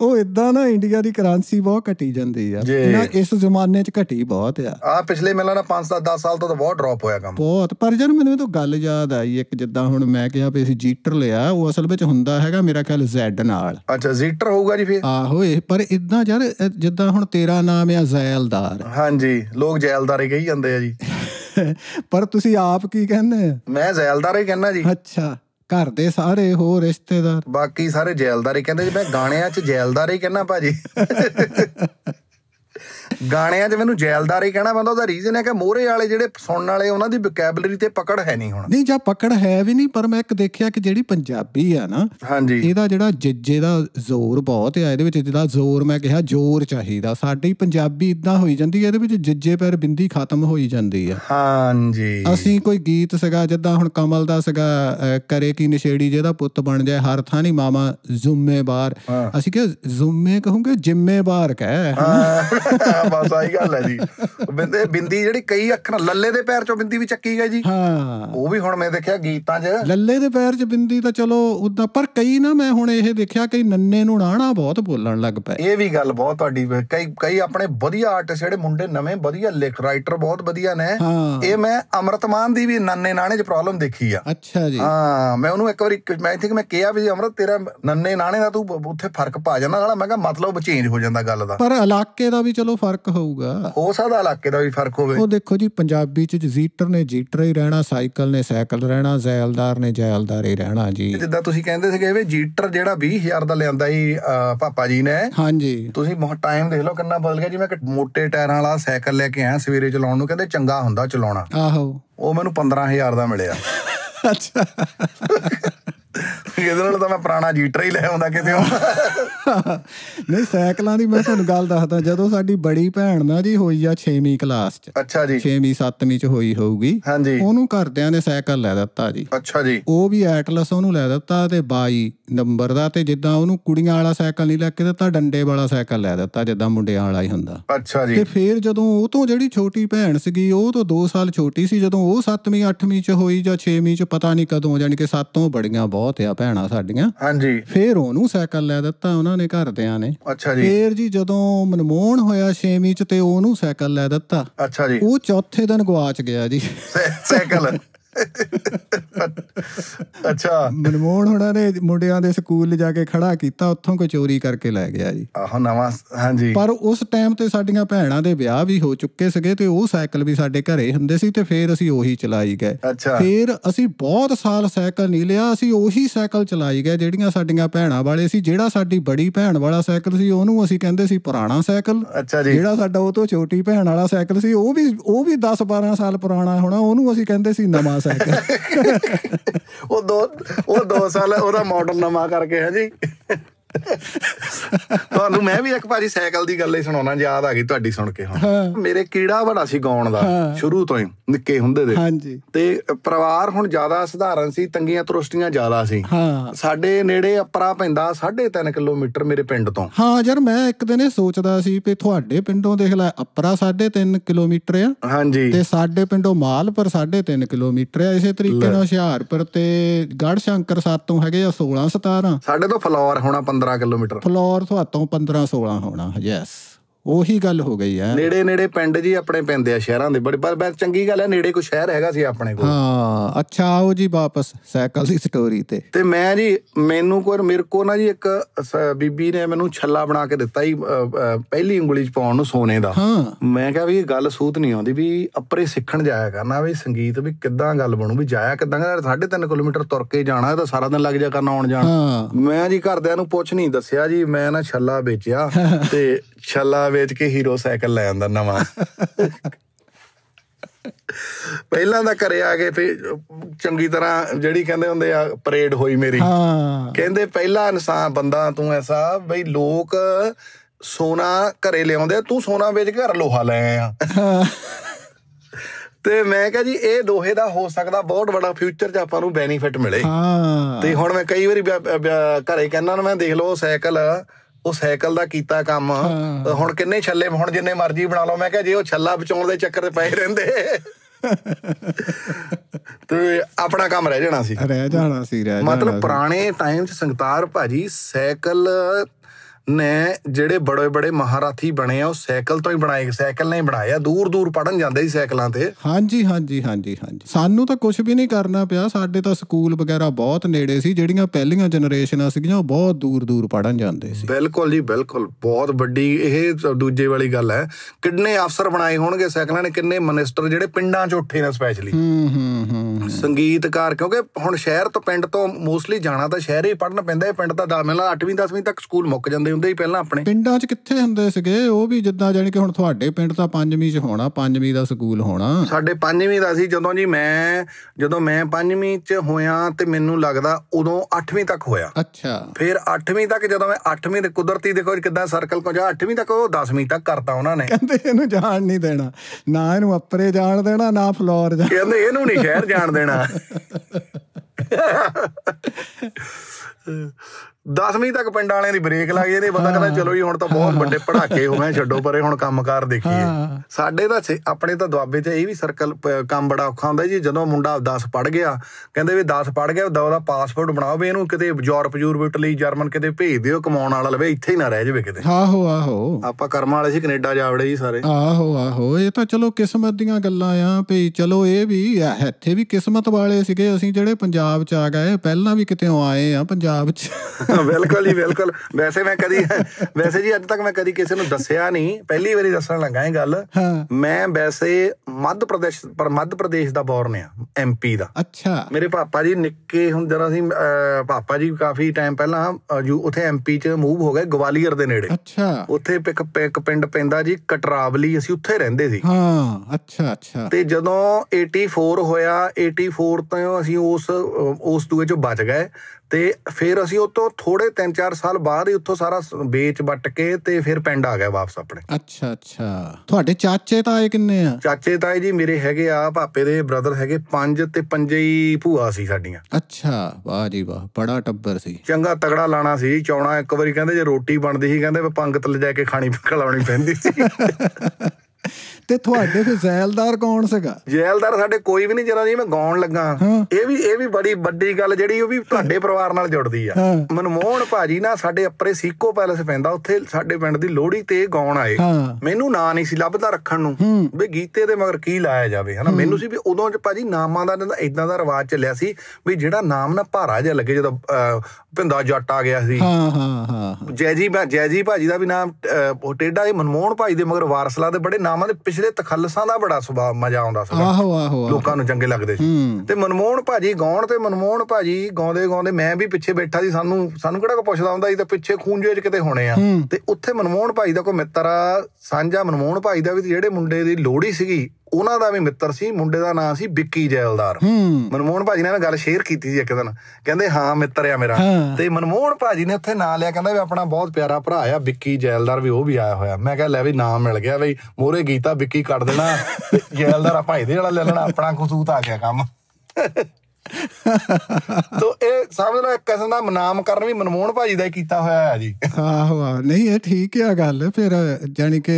ਉਹ ਇਦਾਂ ਨਾ ਇੰਡੀਆ ਦੀ ਕਰੰਸੀ ਬਹੁਤ ਘਟੀ ਜਾਂਦੀ ਆ ਨਾ ਇਸ ਜ਼ਮਾਨੇ 'ਚ ਘਟੀ ਬਹੁਤ ਆ ਆ ਪਿਛਲੇ ਮੈਨਾਂ ਨਾ 5 7 10 ਸਾਲ ਤੋਂ ਤਾਂ ਬਹੁਤ ਡ੍ਰੌਪ ਹੋਇਆ ਕੰਮ ਬਹੁਤ ਪਰ ਜਨ ਮੈਨੂੰ ਤਾਂ ਗੱਲ ਯਾਦ ਆਈ ਇੱਕ ਜਿੱਦਾਂ ਹੁਣ ਮੈਂ ਕਿਹਾ ਵੀ ਅਸੀਂ ਜੀਟਰ ਲਿਆ ਉਹ ਅਸਲ ਵਿੱਚ ਹੁੰਦਾ ਹੈਗਾ ਮੇਰਾ ਖਿਆਲ ਜ਼ੈਡ ਨਾਲ ਅੱਛਾ ਜੀਟਰ ਹੋਊਗਾ ਜੀ ਫੇਰ ਆਹੋ ਇਹ ਪਰ ਇਦਾਂ ਯਾਰ ਜਿੱਦਾਂ ਹੁਣ ਤੇਰਾ ਨਾਮ ਆ ਜ਼ੈਲਦਾਰ ਹਾਂਜੀ ਲੋਕ ਜ਼ੈਲਦਾਰ ਹੀ ਕਹੀ ਜਾਂਦੇ ਆ ਜੀ ਪਰ ਤੁਸੀਂ ਆਪ ਕੀ ਕਹਿੰਦੇ ਮੈਂ ਜ਼ੈਲਦਾਰ ਹੀ ਕਹਿੰਦਾ ਜੀ ਅੱਛਾ ਘਰ ਦੇ ਸਾਰੇ ਹੋ ਰਿਸ਼ਤੇਦਾਰ ਬਾਕੀ ਸਾਰੇ ਜੈਲਦਾਰ ਹੀ ਕਹਿੰਦੇ ਜੀ ਮੈਂ ਗਾਣਿਆਂ 'ਚ ਜੈਲਦਾਰ ਹੀ ਕਹਿੰਨਾ ਭਾਜੀ ਗਾਣਿਆਂ 'ਚ ਮੈਨੂੰ ਜੈਲਦਾਰ ਹੀ ਕਹਿਣਾ ਪੈਂਦਾ ਉਹਦਾ ਰੀਜ਼ਨ ਹੈ ਕਿ ਮੋਹਰੇ ਵਾਲੇ ਜਿਹੜੇ ਸੁਣਨ ਵਾਲੇ ਉਹਨਾਂ ਦੀ ਵੋਕੈਬਲਰੀ ਤੇ ਪਕੜ ਹੈ ਨਹੀਂ ਹੁਣ ਨਹੀਂ ਜਾਂ ਪਕੜ ਹੈ ਵੀ ਨਹੀਂ ਪਰ ਮੈਂ ਇੱਕ ਦੇਖਿਆ ਕਿ ਜਿਹੜੀ ਪੰਜਾਬੀ ਆ ਨਾ ਹਾਂਜੀ ਇਹਦਾ ਜਿਹੜਾ ਜਿੱਜੇ ਦਾ ਜ਼ੋਰ ਬਹੁਤ ਹੈ ਇਹਦੇ ਵਿੱਚ ਜਿਹੜਾ ਜ਼ੋਰ ਮੈਂ ਕਿਹਾ ਜ਼ੋਰ ਚਾਹੀਦਾ ਸਾਡੀ ਪੰਜਾਬੀ ਇਦਾਂ ਹੋਈ ਜਾਂਦੀ ਹੈ ਇਹਦੇ ਵਿੱਚ ਜਿੱਜੇ ਪੈਰ ਬਿੰਦੀ ਖਤਮ ਹੋਈ ਜਾਂਦੀ ਆ ਹਾਂਜੀ ਅਸੀਂ ਕੋਈ ਗੀਤ ਸਗਾ ਜਿੱਦਾਂ ਹੁਣ ਕਮਲ ਦਾ ਸਗਾ ਕਰੇ ਕੀ ਨਿਸ਼ੇੜੀ ਜਿਹਦਾ ਪੁੱਤ ਬਣ ਜਾਏ ਹਰ ਥਾਂ ਨਹੀਂ ਮਾਮਾ ਜ਼ਿੰਮੇਵਾਰ ਅਸੀਂ ਕਿ ਜ਼ਿੰਮੇ ਕਹੂੰਗੇ ਜ਼ਿੰਮੇਵਾਰ ਹਾਂ ਹਾਂ ਬਸ ਆਈ ਗੱਲ ਹੈ ਜੀ ਬਿੰਦੇ ਬਿੰਦੀ ਜਿਹੜੀ ਕਈ ਅੱਖਰ ਲੱਲੇ ਦੇ ਪੈਰ ਚੋਂ ਬਿੰਦੀ ਵੀ ਚੱਕੀ ਗਈ ਜੀ ਹਾਂ ਉਹ ਵੀ ਹੁਣ ਮੈਂ ਦੇਖਿਆ ਗੀਤਾਂ 'ਚ ਲੱਲੇ ਦੇ ਪੈਰ 'ਚ ਬਿੰਦੀ ਤਾਂ ਚਲੋ ਉਦਾਂ ਪਰ ਕਈ ਨਾ ਮੈਂ ਹੁਣ ਇਹ ਦੇਖਿਆ ਕਈ ਨੰਨੇ ਨੂੰ ਨਾਣਾ ਬਹੁਤ ਬੋਲਣ ਲੱਗ ਪਏ ਇਹ ਵੀ ਗੱਲ ਬਹੁਤ ਤੁਹਾਡੀ ਕਈ ਕਈ ਆਪਣੇ ਵਧੀਆ ਆਰਟਿਸਟ ਜਿਹੜੇ ਮੁੰਡੇ ਨਵੇਂ ਵਧੀਆ ਲਿਖ ਰਾਈਟਰ ਬਹੁਤ ਵਧੀਆ ਨੇ ਇਹ ਮੈਂ ਅਮਰਤਮਾਨ ਦੀ ਵੀ ਨੰਨੇ ਨਾਣੇ 'ਚ ਪ੍ਰੋਬਲਮ ਦੇਖੀ ਆ ਅੱਛਾ ਜੀ ਹਾਂ ਮੈਂ ਉਹਨੂੰ ਇੱਕ ਵਾਰੀ ਮੈਂ ਥਿੰਕ ਮੈਂ ਕਿਹਾ ਵੀ ਅਮਰਤ ਤੇਰਾ ਨੰਨੇ ਨਾਣੇ ਦਾ ਤੂੰ ਉੱਥੇ ਫਰਕ ਪਾ ਜਾਣਾ ਨਾਲ ਮੈਂ ਕਿਹਾ ਮਤਲਬ ਚੇਂਜ ਹੋ ਜਾਂਦਾ ਗੱਲ ਦਾ ਪਰ ਇਲਾਕੇ ਦਾ ਵੀ ਚਲੋ ਫਰਕ ਹੋਊਗਾ ਹੋ ਸਕਦਾ ਇਲਾਕੇ ਦਾ ਵੀ ਫਰਕ ਹੋਵੇ ਉਹ ਦੇਖੋ ਜੀ ਪੰਜਾਬੀ ਚ ਜੀਟਰ ਨੇ ਜੀਟਰ ਹੀ ਰਹਿਣਾ ਸਾਈਕਲ ਨੇ ਸਾਈਕਲ ਰਹਿਣਾ ਜ਼ੈਲਦਾਰ ਨੇ ਜ਼ੈਲਦਾਰ ਹੀ ਰਹਿਣਾ ਜੀ ਜਿੱਦਾਂ ਤੁਸੀਂ ਕਹਿੰਦੇ ਸੀਗੇ ਵੀ ਜੀਟਰ ਜਿਹੜਾ 20000 ਦਾ ਲਿਆਂਦਾ ਹੀ ਪਾਪਾ ਜੀ ਨੇ ਹਾਂਜੀ ਤੁਸੀਂ ਬਹੁਤ ਟਾਈਮ ਦੇਖ ਲਓ ਕਿੰਨਾ ਬਦਲ ਗਿਆ ਮੈਂ ਕਿ ਮੋਟੇ ਟਾਇਰਾਂ ਵਾਲਾ ਸਾਈਕਲ ਲੈ ਕੇ ਆਇਆ ਸਵੇਰੇ ਚਲਾਉਣ ਨੂੰ ਕਹਿੰਦੇ ਚੰਗਾ ਹੁੰਦਾ ਚਲਾਉਣਾ ਆਹੋ ਉਹ ਮੈਨੂੰ 15000 ਦਾ ਮਿਲਿਆ ਅੱਛਾ ਇਹਦੇ ਨਾਲ ਤਾਂ ਮੈਂ ਪੁਰਾਣਾ ਜੀਟਰ ਹੀ ਲੈ ਆਉਂਦਾ ਕਿਤੇ ਨਹੀਂ ਸਾਈਕਲਾਂ ਦੀ ਮੈਂ ਤੁਹਾਨੂੰ ਗੱਲ ਦੱਸਦਾ ਜਦੋਂ ਸਾਡੀ ਬੜੀ ਭੈਣ ਨਾ ਜੀ ਹੋਈ ਆ 6ਵੀਂ ਕਲਾਸ ਚ ਅੱਛਾ ਜੀ 6ਵੀਂ 7ਵੀਂ ਚ ਹੋਈ ਹੋਊਗੀ ਉਹਨੂੰ ਘਰਦਿਆਂ ਨੇ ਸਾਈਕਲ ਲੈ ਦਿੱਤਾ ਜੀ ਅੱਛਾ ਜੀ ਉਹ ਵੀ ਐਟਲਸ ਉਹਨੂੰ ਲੈ ਦਿੱਤਾ ਤੇ 22 ਨੰਬਰ ਦਾ ਤੇ ਜਿੱਦਾਂ ਉਹਨੂੰ ਕੁੜੀਆਂ ਵਾਲਾ ਸਾਈਕਲ ਨਹੀਂ ਲੈ ਕੇ ਦਿੱਤਾ ਡੰਡੇ ਵਾਲਾ ਸਾਈਕਲ ਲੈ ਦਿੱਤਾ ਜਿੱਦਾਂ ਮੁੰਡਿਆਂ ਵਾਲਾ ਹੀ ਹੁੰਦਾ ਅੱਛਾ ਜੀ ਤੇ ਫਿਰ ਜਦੋਂ ਉਹ ਤੋਂ ਜਿਹੜੀ ਛੋਟੀ ਭੈਣ ਸੀਗੀ ਉਹ ਤੋਂ 2 ਸਾਲ ਛੋਟੀ ਸੀ ਜਦੋਂ ਉਹ 7ਵੀਂ 8ਵੀਂ ਚ ਹੋਈ ਜਾਂ 6ਵੀਂ ਚ ਪਤਾ ਨਹੀਂ ਕਦੋਂ ਯਾਨੀ ਕਿ 7 ਤੋਂ ਬੜੀਆਂ ਬਹੁਤ ਆ ਭੈਣਾ ਸਾਡੀਆਂ ਹਾਂਜੀ ਫੇਰ ਉਹਨੂੰ ਸਾਈਕਲ ਲੈ ਦਿੱਤਾ ਉਹਨਾਂ ਨੇ ਘਰਦਿਆਂ ਨੇ ਅੱਛਾ ਜੀ ਫੇਰ ਜੀ ਜਦੋਂ ਮਨਮੋਹਨ ਹੋਇਆ 6ਵੀਂ ਚ ਤੇ ਉਹਨੂੰ ਸਾਈਕਲ ਲੈ ਦਿੱਤਾ ਅੱਛਾ ਜੀ ਉਹ ਚੌਥੇ ਦਿਨ ਗਵਾਚ ਗਿਆ ਜੀ ਸਾਈਕਲ ਅੱਛਾ ਮਨਮੋਹਨ ਹੁਣਾਂ ਨੇ ਮੁੰਡਿਆਂ ਦੇ ਸਕੂਲ ਜਾ ਕੇ ਖੜਾ ਕੀਤਾ ਉੱਥੋਂ ਕੋ ਚੋਰੀ ਕਰਕੇ ਲੈ ਗਿਆ ਜੀ ਆਹ ਨਵਾਂ ਹਾਂਜੀ ਪਰ ਉਸ ਟਾਈਮ ਤੇ ਸਾਡੀਆਂ ਭੈਣਾਂ ਦੇ ਵਿਆਹ ਵੀ ਹੋ ਚੁੱਕੇ ਸੀਗੇ ਤੇ ਉਹ ਸਾਈਕਲ ਵੀ ਸਾਡੇ ਘਰੇ ਹੁੰਦੇ ਸੀ ਤੇ ਫੇਰ ਅਸੀਂ ਉਹੀ ਚਲਾਈ ਗਏ ਫੇਰ ਅਸੀਂ ਬਹੁਤ ਸਾਲ ਸਾਈਕਲ ਨਹੀਂ ਲਿਆ ਅਸੀਂ ਉਹੀ ਸਾਈਕਲ ਚਲਾਈ ਗਏ ਜਿਹੜੀਆਂ ਸਾਡੀਆਂ ਭੈਣਾਂ ਵਾਲੇ ਸੀ ਜਿਹੜਾ ਸਾਡੀ ਬੜੀ ਭੈਣ ਵਾਲਾ ਸਾਈਕਲ ਸੀ ਉਹਨੂੰ ਅਸੀਂ ਕਹਿੰਦੇ ਸੀ ਪੁਰਾਣਾ ਸਾਈਕਲ ਜਿਹੜਾ ਸਾਡਾ ਉਹ ਤੋਂ ਛੋਟੀ ਭੈਣ ਵਾਲਾ ਸਾਈਕਲ ਸੀ ਉਹ ਵੀ ਉਹ ਵੀ 10 12 ਸਾਲ ਪੁਰਾਣਾ ਹੋਣਾ ਉਹਨੂੰ ਅਸੀਂ ਕਹਿੰਦੇ ਸੀ ਨਵਾਂ ਸਾਈਕਲ ਉਹ ਦੋ ਉਹ ਦੋ ਸਾਲ ਉਹਦਾ ਮਾਡਲ ਨਵਾਂ ਕਰਕੇ ਹੈ ਜੀ ਤੁਹਾਨੂੰ ਮੈਂ ਵੀ ਇੱਕ ਵਾਰੀ ਸਾਈਕਲ ਦੀ ਗੱਲ ਹੀ ਸੁਣਾਉਣਾ ਯਾਦ ਆ ਗਈ ਤੁਹਾਡੀ ਸੁਣ ਕੇ ਹੁਣ ਮੇਰੇ ਕੀੜਾ ਬੜਾ ਸੀ ਗਾਉਣ ਦਾ ਸ਼ੁਰੂ ਤੋਂ ਹੀ ਨਿੱਕੇ ਹੁੰਦੇ ਦੇ ਹਾਂਜੀ ਤੇ ਪਰਿਵਾਰ ਹੁਣ ਜ਼ਿਆਦਾ ਸਧਾਰਨ ਸੀ ਤੰਗੀਆਂ ਤਰਸਟੀਆਂ ਜ਼ਿਆਦਾ ਸੀ ਹਾਂ ਸਾਡੇ ਨੇੜੇ ਅਪਰਾ ਪੈਂਦਾ 3.5 ਕਿਲੋਮੀਟਰ ਮੇਰੇ ਪਿੰਡ ਤੋਂ ਹਾਂ ਯਾਰ ਮੈਂ ਇੱਕ ਦਿਨ ਇਹ ਸੋਚਦਾ ਸੀ ਕਿ ਤੁਹਾਡੇ ਪਿੰਡੋਂ ਦੇਖ ਲੈ ਅਪਰਾ 3.5 ਕਿਲੋਮੀਟਰ ਆ ਹਾਂਜੀ ਤੇ ਸਾਡੇ ਪਿੰਡੋਂ ਮਾਲਪੁਰ 3.5 ਕਿਲੋਮੀਟਰ ਆ ਇਸੇ ਤਰੀਕੇ ਨਾਲ ਹੁਸ਼ਿਆਰਪੁਰ ਤੇ ਗੜ ਸ਼ੰਕਰ ਸਾਤੋਂ ਹੈਗੇ ਆ 16 17 ਸਾਡੇ ਤੋਂ ਫਲੋਰ ਹੋਣਾ 15 ਕਿਲੋਮੀਟਰ ਫਲੋਰ ਤੋਂ 15 16 ਹੋਣਾ ਯੈਸ ਉਹੀ ਗੱਲ ਹੋ ਗਈ ਹੈ ਨੇੜੇ ਨੇੜੇ ਪਿੰਡ ਜੀ ਆਪਣੇ ਪੈਂਦੇ ਆ ਸ਼ਹਿਰਾਂ ਦੇ ਬੜੇ ਪਰ ਚੰਗੀ ਗੱਲ ਹੈ ਨੇੜੇ ਕੋਈ ਸ਼ਹਿਰ ਹੈਗਾ ਸੀ ਆਪਣੇ ਕੋਲ ਹਾਂ ਅੱਛਾ ਆਓ ਜੀ ਵਾਪਸ ਸਾਈਕਲ ਦੀ ਸਟੋਰੀ ਤੇ ਤੇ ਮੈਂ ਜੀ ਮੈਨੂੰ ਕੋਰ ਮੇਰੇ ਕੋ ਨਾ ਜੀ ਇੱਕ ਬੀਬੀ ਨੇ ਮੈਨੂੰ ਛੱਲਾ ਬਣਾ ਕੇ ਦਿੱਤਾ ਹੀ ਪਹਿਲੀ ਉਂਗਲੀ 'ਚ ਪਾਉਣ ਨੂੰ ਸੋਨੇ ਦਾ ਮੈਂ ਕਿਹਾ ਵੀ ਇਹ ਗੱਲ ਸੂਤ ਨਹੀਂ ਆਉਂਦੀ ਵੀ ਅਪਰੇ ਸਿੱਖਣ ਜਾਇਆ ਕਰਨਾ ਵੀ ਸੰਗੀਤ ਵੀ ਕਿੱਦਾਂ ਗੱਲ ਬਣੂ ਵੀ ਜਾਇਆ ਕਿੱਦਾਂ 3.5 ਕਿਲੋਮੀਟਰ ਤੁਰ ਕੇ ਜਾਣਾ ਤਾਂ ਸਾਰਾ ਦਿਨ ਲੱਗ ਜਾ ਕਰਨਾ ਆਉਣ ਜਾਣ ਮੈਂ ਜੀ ਘਰਦਿਆਂ ਨੂੰ ਪੁੱਛ ਨਹੀਂ ਦੱਸਿਆ ਜੀ ਮੈਂ ਨਾ ਛੱਲਾ ਵੇਚਿਆ ਤੇ ਛੱਲਾ ਵੇਚ ਕੇ ਹੀਰੋ ਸਾਈਕਲ ਲੈ ਆਂਦਾ ਨਵਾਂ ਪਹਿਲਾਂ ਦਾ ਘਰੇ ਆ ਕੇ ਫੇ ਚੰਗੀ ਤਰ੍ਹਾਂ ਜਿਹੜੀ ਕਹਿੰਦੇ ਹੁੰਦੇ ਆ ਪਰੇਡ ਹੋਈ ਮੇਰੀ ਹਾਂ ਕਹਿੰਦੇ ਪਹਿਲਾ ਇਨਸਾਨ ਬੰਦਾ ਤੂੰ ਐਸਾ ਬਈ ਲੋਕ ਸੋਨਾ ਘਰੇ ਲਿਆਉਂਦੇ ਤੂੰ ਸੋਨਾ ਵੇਚ ਘਰ ਲੋਹਾ ਲੈ ਆਇਆ ਤੇ ਮੈਂ ਕਹਾਂ ਜੀ ਇਹ ਦੋਹੇ ਦਾ ਹੋ ਸਕਦਾ ਬਹੁਤ ਵੱਡਾ ਫਿਊਚਰ 'ਚ ਆਪਾਂ ਨੂੰ ਬੈਨੀਫਿਟ ਮਿਲੇ ਹਾਂ ਤੇ ਹੁਣ ਮੈਂ ਕਈ ਵਾਰੀ ਘਰੇ ਕਹਿੰਦਾ ਨਾ ਮੈਂ ਦੇਖ ਲਓ ਸਾਈਕਲ ਉਹ ਸਾਈਕਲ ਦਾ ਕੀਤਾ ਕੰਮ ਹੁਣ ਕਿੰਨੇ ਛੱਲੇ ਹੁਣ ਜਿੰਨੇ ਮਰਜ਼ੀ ਬਣਾ ਲਓ ਮੈਂ ਕਿਹਾ ਜੇ ਉਹ ਛੱਲਾ ਬਚਾਉਣ ਦੇ ਚੱਕਰ ਤੇ ਪਏ ਰਹਿੰਦੇ ਤੇ ਆਪਣਾ ਕੰਮ ਰਹਿ ਜਾਣਾ ਸੀ ਰਹਿ ਜਾਣਾ ਸੀ ਰਹਿ ਜਾਣਾ ਮਤਲਬ ਪੁਰਾਣੇ ਟਾਈਮ 'ਚ ਸੰਗਤਾਰ ਭਾਜੀ ਸਾਈਕਲ ਨੇ ਜਿਹੜੇ ਬੜੇ ਬੜੇ ਮਹਾਰਾਥੀ ਬਣੇ ਆ ਉਹ ਸਾਈਕਲ ਤੋਂ ਹੀ ਬਣਾਏ ਸਾਈਕਲ ਨਹੀਂ ਬਣਾਇਆ ਦੂਰ ਦੂਰ ਪੜਨ ਜਾਂਦੇ ਸੀ ਸਾਈਕਲਾਂ ਤੇ ਹਾਂਜੀ ਹਾਂਜੀ ਹਾਂਜੀ ਹਾਂਜੀ ਸਾਨੂੰ ਤਾਂ ਕੁਝ ਵੀ ਨਹੀਂ ਕਰਨਾ ਪਿਆ ਸਾਡੇ ਤਾਂ ਸਕੂਲ ਵਗੈਰਾ ਬਹੁਤ ਨੇੜੇ ਸੀ ਜਿਹੜੀਆਂ ਪਹਿਲੀਆਂ ਜਨਰੇਸ਼ਨਾਂ ਸੀਗੀਆਂ ਉਹ ਬਹੁਤ ਦੂਰ ਦੂਰ ਪੜਨ ਜਾਂਦੇ ਸੀ ਬਿਲਕੁਲ ਜੀ ਬਿਲਕੁਲ ਬਹੁਤ ਵੱਡੀ ਇਹ ਦੂਜੇ ਵਾਲੀ ਗੱਲ ਹੈ ਕਿੰਨੇ ਅਫਸਰ ਬਣਾਏ ਹੋਣਗੇ ਸਾਈਕਲਾਂ ਨੇ ਕਿੰਨੇ ਮਿਨਿਸਟਰ ਜਿਹੜੇ ਪਿੰਡਾਂ 'ਚ ਉੱਠੇ ਨੇ ਸਪੈਸ਼ਲੀ ਹੂੰ ਹੂੰ ਹੂੰ ਸੰਗੀਤਕਾਰ ਕਿਉਂਕਿ ਹੁਣ ਸ਼ਹਿਰ ਤੋਂ ਪਿੰਡ ਤੋਂ ਮੋਸਟਲੀ ਜਾਣਾ ਤਾਂ ਸ਼ਹਿਰ ਹੀ ਪੜਨ ਪੈਂਦਾ ਹੈ ਪਿੰਡ ਤਾਂ ਮੈਨੂੰ 8ਵੀਂ 10ਵੀਂ ਤੱਕ ਸਕੂਲ ਮੁੱਕ ਜਾਂਦੇ ਹੁੰਦੇ ਹੀ ਪਹਿਲਾਂ ਆਪਣੇ ਪਿੰਡਾਂ 'ਚ ਕਿੱਥੇ ਹੁੰਦੇ ਸੀਗੇ ਉਹ ਵੀ ਜਿੱਦਾਂ ਜਾਨੀ ਕਿ ਹੁਣ ਤੁਹਾਡੇ ਪਿੰਡ ਤਾਂ ਪੰਜਵੀਂ 'ਚ ਹੋਣਾ ਪੰਜਵੀਂ ਦਾ ਸਕੂਲ ਹੋਣਾ ਸਾਡੇ ਪੰਜਵੀਂ ਦਾ ਸੀ ਜਦੋਂ ਜੀ ਮੈਂ ਜਦੋਂ ਮੈਂ ਪੰਜਵੀਂ 'ਚ ਹੋਇਆ ਤੇ ਮੈਨੂੰ ਲੱਗਦਾ ਉਦੋਂ 8ਵੀਂ ਤੱਕ ਹੋਇਆ ਅੱਛਾ ਫਿਰ 8ਵੀਂ ਤੱਕ ਜਦੋਂ ਮੈਂ 8ਵੀਂ ਦੇ ਕੁਦਰਤੀ ਦੇਖੋ ਕਿਦਾਂ ਸਰਕਲ ਕੋ ਜਾ 8ਵੀਂ ਤੱਕ ਉਹ 10ਵੀਂ ਤੱਕ ਕਰਤਾ ਉਹਨਾਂ ਨੇ ਕਹਿੰਦੇ ਇਹਨੂੰ ਜਾਣ ਨਹੀਂ ਦੇਣਾ ਨਾ ਇਹਨੂੰ ਅਪਰੇ ਜਾਣ ਦੇਣਾ ਨਾ ਫਲੋਰ ਜਾਣ ਕਹਿੰਦੇ ਇਹਨੂੰ ਨਹੀਂ ਸ਼ਹਿਰ ਜਾਣ ਦੇਣਾ 10ਵੀਂ ਤੱਕ ਪਿੰਡ ਵਾਲਿਆਂ ਦੀ ਬ੍ਰੇਕ ਲੱਗ ਜਾਂਦੀ ਬੰਦਾ ਕਹਿੰਦਾ ਚਲੋ ਜੀ ਹੁਣ ਤਾਂ ਬਹੁਤ ਵੱਡੇ ਪੜਾਕੇ ਹੋ ਗਏ ਛੱਡੋ ਪਰੇ ਹੁਣ ਕੰਮਕਾਰ ਦੇਖੀਏ ਸਾਡੇ ਤਾਂ ਆਪਣੇ ਤਾਂ ਦੁਆਬੇ 'ਚ ਇਹ ਵੀ ਸਰਕਲ ਕੰਮ ਬੜਾ ਔਖਾ ਹੁੰਦਾ ਜੀ ਜਦੋਂ ਮੁੰਡਾ 10 ਪੜ ਗਿਆ ਕਹਿੰਦੇ ਵੀ 10 ਪੜ ਗਿਆ ਉਹਦਾ ਪਾਸਪੋਰਟ ਬਣਾਓ ਵੀ ਇਹਨੂੰ ਕਿਤੇ ਯੂਰਪ ਯੂਰਪ ਲਈ ਜਰਮਨ ਕਿਤੇ ਭੇਜ ਦਿਓ ਕਮਾਉਣ ਵਾਲਾ ਲਵੇ ਇੱਥੇ ਹੀ ਨਾ ਰਹਿ ਜਾਵੇ ਕਿਤੇ ਆਹੋ ਆਹੋ ਆਪਾਂ ਕਰਮਾਂ ਵਾਲੇ ਸੀ ਕੈਨੇਡਾ ਜਾਵੜੇ ਜੀ ਸਾਰੇ ਆਹੋ ਆਹੋ ਇਹ ਤਾਂ ਚਲੋ ਕਿਸਮਤ ਦੀਆਂ ਗੱਲਾਂ ਆ ਭਈ ਚਲੋ ਇਹ ਵੀ ਇੱਥੇ ਵੀ ਕਿਸਮਤ ਵਾਲੇ ਸੀਗੇ ਅਸੀਂ ਜਿਹੜੇ ਪੰਜਾਬ ਚ ਆ ਗਏ ਪਹਿਲਾਂ ਵੀ ਕਿਤੇ ਆਏ ਆ ਪੰਜਾਬ ਚ ਬਿਲਕੁਲ ਹੀ ਬਿਲਕੁਲ ਵੈਸੇ ਮੈਂ ਕਦੀ ਵੈਸੇ ਜੀ ਅੱਜ ਤੱਕ ਮੈਂ ਕਦੀ ਕਿਸੇ ਨੂੰ ਦੱਸਿਆ ਨਹੀਂ ਪਹਿਲੀ ਵਾਰੀ ਦੱਸਣ ਲੱਗਾ ਇਹ ਗੱਲ ਮੈਂ ਵੈਸੇ ਮੱਧ ਪ੍ਰਦੇਸ਼ ਪਰ ਮੱਧ ਪ੍ਰਦੇਸ਼ ਦਾ ਬੌਰਨ ਆ ਐਮਪੀ ਦਾ ਅੱਛਾ ਮੇਰੇ ਪਾਪਾ ਜੀ ਨਿੱਕੇ ਹੁੰਦੇ ਸੀ ਪਾਪਾ ਜੀ ਕਾਫੀ ਟਾਈਮ ਪਹਿਲਾਂ ਜੂ ਉਥੇ ਐਮਪੀ ਚ ਮੂਵ ਹੋ ਗਏ ਗਵਾਲੀਅਰ ਦੇ ਨੇੜੇ ਅੱਛਾ ਉਥੇ ਪਿਕ ਪਿਕ ਪਿੰਡ ਪੈਂਦਾ ਜੀ ਕਟਰਾਵਲੀ ਅਸੀਂ ਉੱਥੇ ਰਹਿੰਦੇ ਸੀ ਹਾਂ ਅੱਛਾ ਅੱਛਾ ਤੇ ਜਦੋਂ 84 ਹੋਇਆ 84 ਤੋਂ ਅਸੀਂ ਉਸ ਉਸ ਦੂਏ ਚੋਂ ਬਚ ਗਏ ਤੇ ਫਿਰ ਅਸੀਂ ਉਤੋਂ ਥੋੜੇ 3-4 ਸਾਲ ਬਾਅਦ ਹੀ ਉੱਥੋਂ ਸਾਰਾ ਵੇਚ ਵੱਟ ਕੇ ਤੇ ਫਿਰ ਪਿੰਡ ਆ ਗਿਆ ਵਾਪਸ ਆਪਣੇ ਅੱਛਾ ਅੱਛਾ ਤੁਹਾਡੇ ਚਾਚੇ ਤਾਏ ਕਿੰਨੇ ਆ ਚਾਚੇ ਤਾਏ ਜੀ ਮੇਰੇ ਹੈਗੇ ਆ ਪਾਪੇ ਦੇ ਬ੍ਰਦਰ ਹੈਗੇ 5 ਤੇ 5 ਹੀ ਭੂਆ ਸੀ ਸਾਡੀਆਂ ਅੱਛਾ ਵਾਹ ਜੀ ਵਾਹ ਬੜਾ ਟੱਬਰ ਸੀ ਚੰਗਾ ਤਗੜਾ ਲਾਣਾ ਸੀ ਚੌਣਾ ਇੱਕ ਵਾਰੀ ਕਹਿੰਦੇ ਜੇ ਰੋਟੀ ਬਣਦੀ ਸੀ ਕਹਿੰਦੇ ਪੰਗਤ ਲੈ ਜਾ ਕੇ ਖਾਣੀ ਖਲਾਉਣੀ ਪੈਂਦੀ ਸੀ ਤੇ ਤੁਹਾਡੇ ਫਿਰ ਜ਼ੈਲਦਾਰ ਕੌਣ ਸੀਗਾ ਜ਼ੈਲਦਾਰ ਸਾਡੇ ਕੋਈ ਵੀ ਨਹੀਂ ਜਿਹੜਾ ਜੀ ਮੈਂ ਗਾਉਣ ਲੱਗਾ ਇਹ ਵੀ ਇਹ ਵੀ ਬੜੀ ਵੱਡੀ ਗੱਲ ਜਿਹੜੀ ਉਹ ਵੀ ਤੁਹਾਡੇ ਪਰਿਵਾਰ ਨਾਲ ਜੁੜਦੀ ਆ ਮਨਮੋਹਨ ਭਾਜੀ ਨਾ ਸਾਡੇ ਅੱਪਰੇ ਸੀਕੋ ਪੈਲਸ ਪੈਂਦਾ ਉੱਥੇ ਸਾਡੇ ਪਿੰਡ ਦੀ ਲੋਹੜੀ ਤੇ ਗਾਉਣ ਆਏ ਮੈਨੂੰ ਨਾਂ ਨਹੀਂ ਸੀ ਲੱਭਦਾ ਰੱਖਣ ਨੂੰ ਵੀ ਗੀਤੇ ਦੇ ਮਗਰ ਕੀ ਲਾਇਆ ਜਾਵੇ ਹਨਾ ਮੈਨੂੰ ਸੀ ਵੀ ਉਦੋਂ ਭਾਜੀ ਨਾਮਾਂ ਦਾ ਇਦਾਂ ਦਾ ਰਿਵਾਜ ਚੱਲਿਆ ਸੀ ਵੀ ਜਿਹੜਾ ਨਾਮ ਨਾ ਭਾਰਾ ਜਿਹਾ ਲੱਗੇ ਜਦੋਂ ਭਿੰਦਾ ਜੱਟ ਆ ਗਿਆ ਸੀ ਹਾਂ ਹਾਂ ਹਾਂ ਜੈਜੀ ਜੈਜੀ ਭਾਜੀ ਦਾ ਵੀ ਨਾਮ ਟੇਡਾ ਦੇ ਮਨਮੋਹਨ ਭਾਜੀ ਦੇ ਮਗਰ ਵਾਰਸਲਾ ਦੇ ਬੜੇ ਨਾਮਾਂ ਦੇ ਪਿਛ ਦੇ ਤਖਲਸਾਂ ਦਾ ਬੜਾ ਸੁਭਾਅ ਮਜ਼ਾ ਆਉਂਦਾ ਸੀ ਆਹੋ ਆਹੋ ਲੋਕਾਂ ਨੂੰ ਚੰਗੇ ਲੱਗਦੇ ਸੀ ਤੇ ਮਨਮੋਹਨ ਭਾਜੀ ਗਾਉਣ ਤੇ ਮਨਮੋਹਨ ਭਾਜੀ ਗਾਉਂਦੇ ਗਾਉਂਦੇ ਮੈਂ ਵੀ ਪਿੱਛੇ ਬੈਠਾ ਸੀ ਸਾਨੂੰ ਸਾਨੂੰ ਕਿਹੜਾ ਕੋ ਪੁੱਛਦਾ ਹੁੰਦਾ ਸੀ ਤਾਂ ਪਿੱਛੇ ਖੂੰਜੇ ਚ ਕਿਤੇ ਹੋਣੇ ਆ ਤੇ ਉੱਥੇ ਮਨਮੋਹਨ ਭਾਈ ਦਾ ਕੋਈ ਮਿੱਤਰ ਆ ਸਾਂਝਾ ਮਨਮੋਹਨ ਭਾਈ ਦਾ ਵੀ ਜਿਹੜੇ ਮੁੰਡੇ ਦੀ ਲੋੜੀ ਸੀਗੀ ਉਹਨਾਂ ਦਾ ਵੀ ਮਿੱਤਰ ਸੀ ਮੁੰਡੇ ਦਾ ਨਾਂ ਸੀ ਵਿੱਕੀ ਜੈਲਦਾਰ ਮਨਮੋਹਨ ਭਾਜੀ ਨੇ ਗੱਲ ਸ਼ੇਅਰ ਕੀਤੀ ਸੀ ਇੱਕ ਦਿਨ ਕਹਿੰਦੇ ਹਾਂ ਮਿੱਤਰ ਆ ਮੇਰਾ ਤੇ ਮਨਮੋਹਨ ਭਾਜੀ ਨੇ ਉੱਥੇ ਨਾਂ ਲਿਆ ਕਹਿੰਦਾ ਵੀ ਆਪਣਾ ਬਹੁਤ ਪਿਆਰਾ ਭਰਾ ਆ ਵਿੱਕੀ ਜੈਲਦਾਰ ਵੀ ਉਹ ਵੀ ਆਇਆ ਹੋਇਆ ਮੈਂ ਕਿਹਾ ਲੈ ਵੀ ਨਾਮ ਮਿਲ ਗਿਆ ਬਈ ਮੋਰੇ ਗੀਤਾ ਵਿੱਕੀ ਕੱਢ ਦੇਣਾ ਜੈਲਦਾਰ ਆ ਭਾਈ ਦੇ ਵਾਲਾ ਲੈ ਲੈਣਾ ਆਪਣਾ ਕਸੂਤ ਆ ਗਿਆ ਕੰਮ ਤੋ ਇਹ ਸਮਝ ਲੈ ਇੱਕ ਕਿਸਮ ਦਾ ਨਾਮਕਰਨ ਵੀ ਮਨਮੋਹਨ ਭਾਜੀ ਦਾ ਹੀ ਕੀਤਾ ਹੋਇਆ ਹੈ ਜੀ ਆਹੋ ਆ ਨਹੀਂ ਇਹ ਠੀਕ ਹੈ ਗੱਲ ਫਿਰ ਜਾਨੀ ਕਿ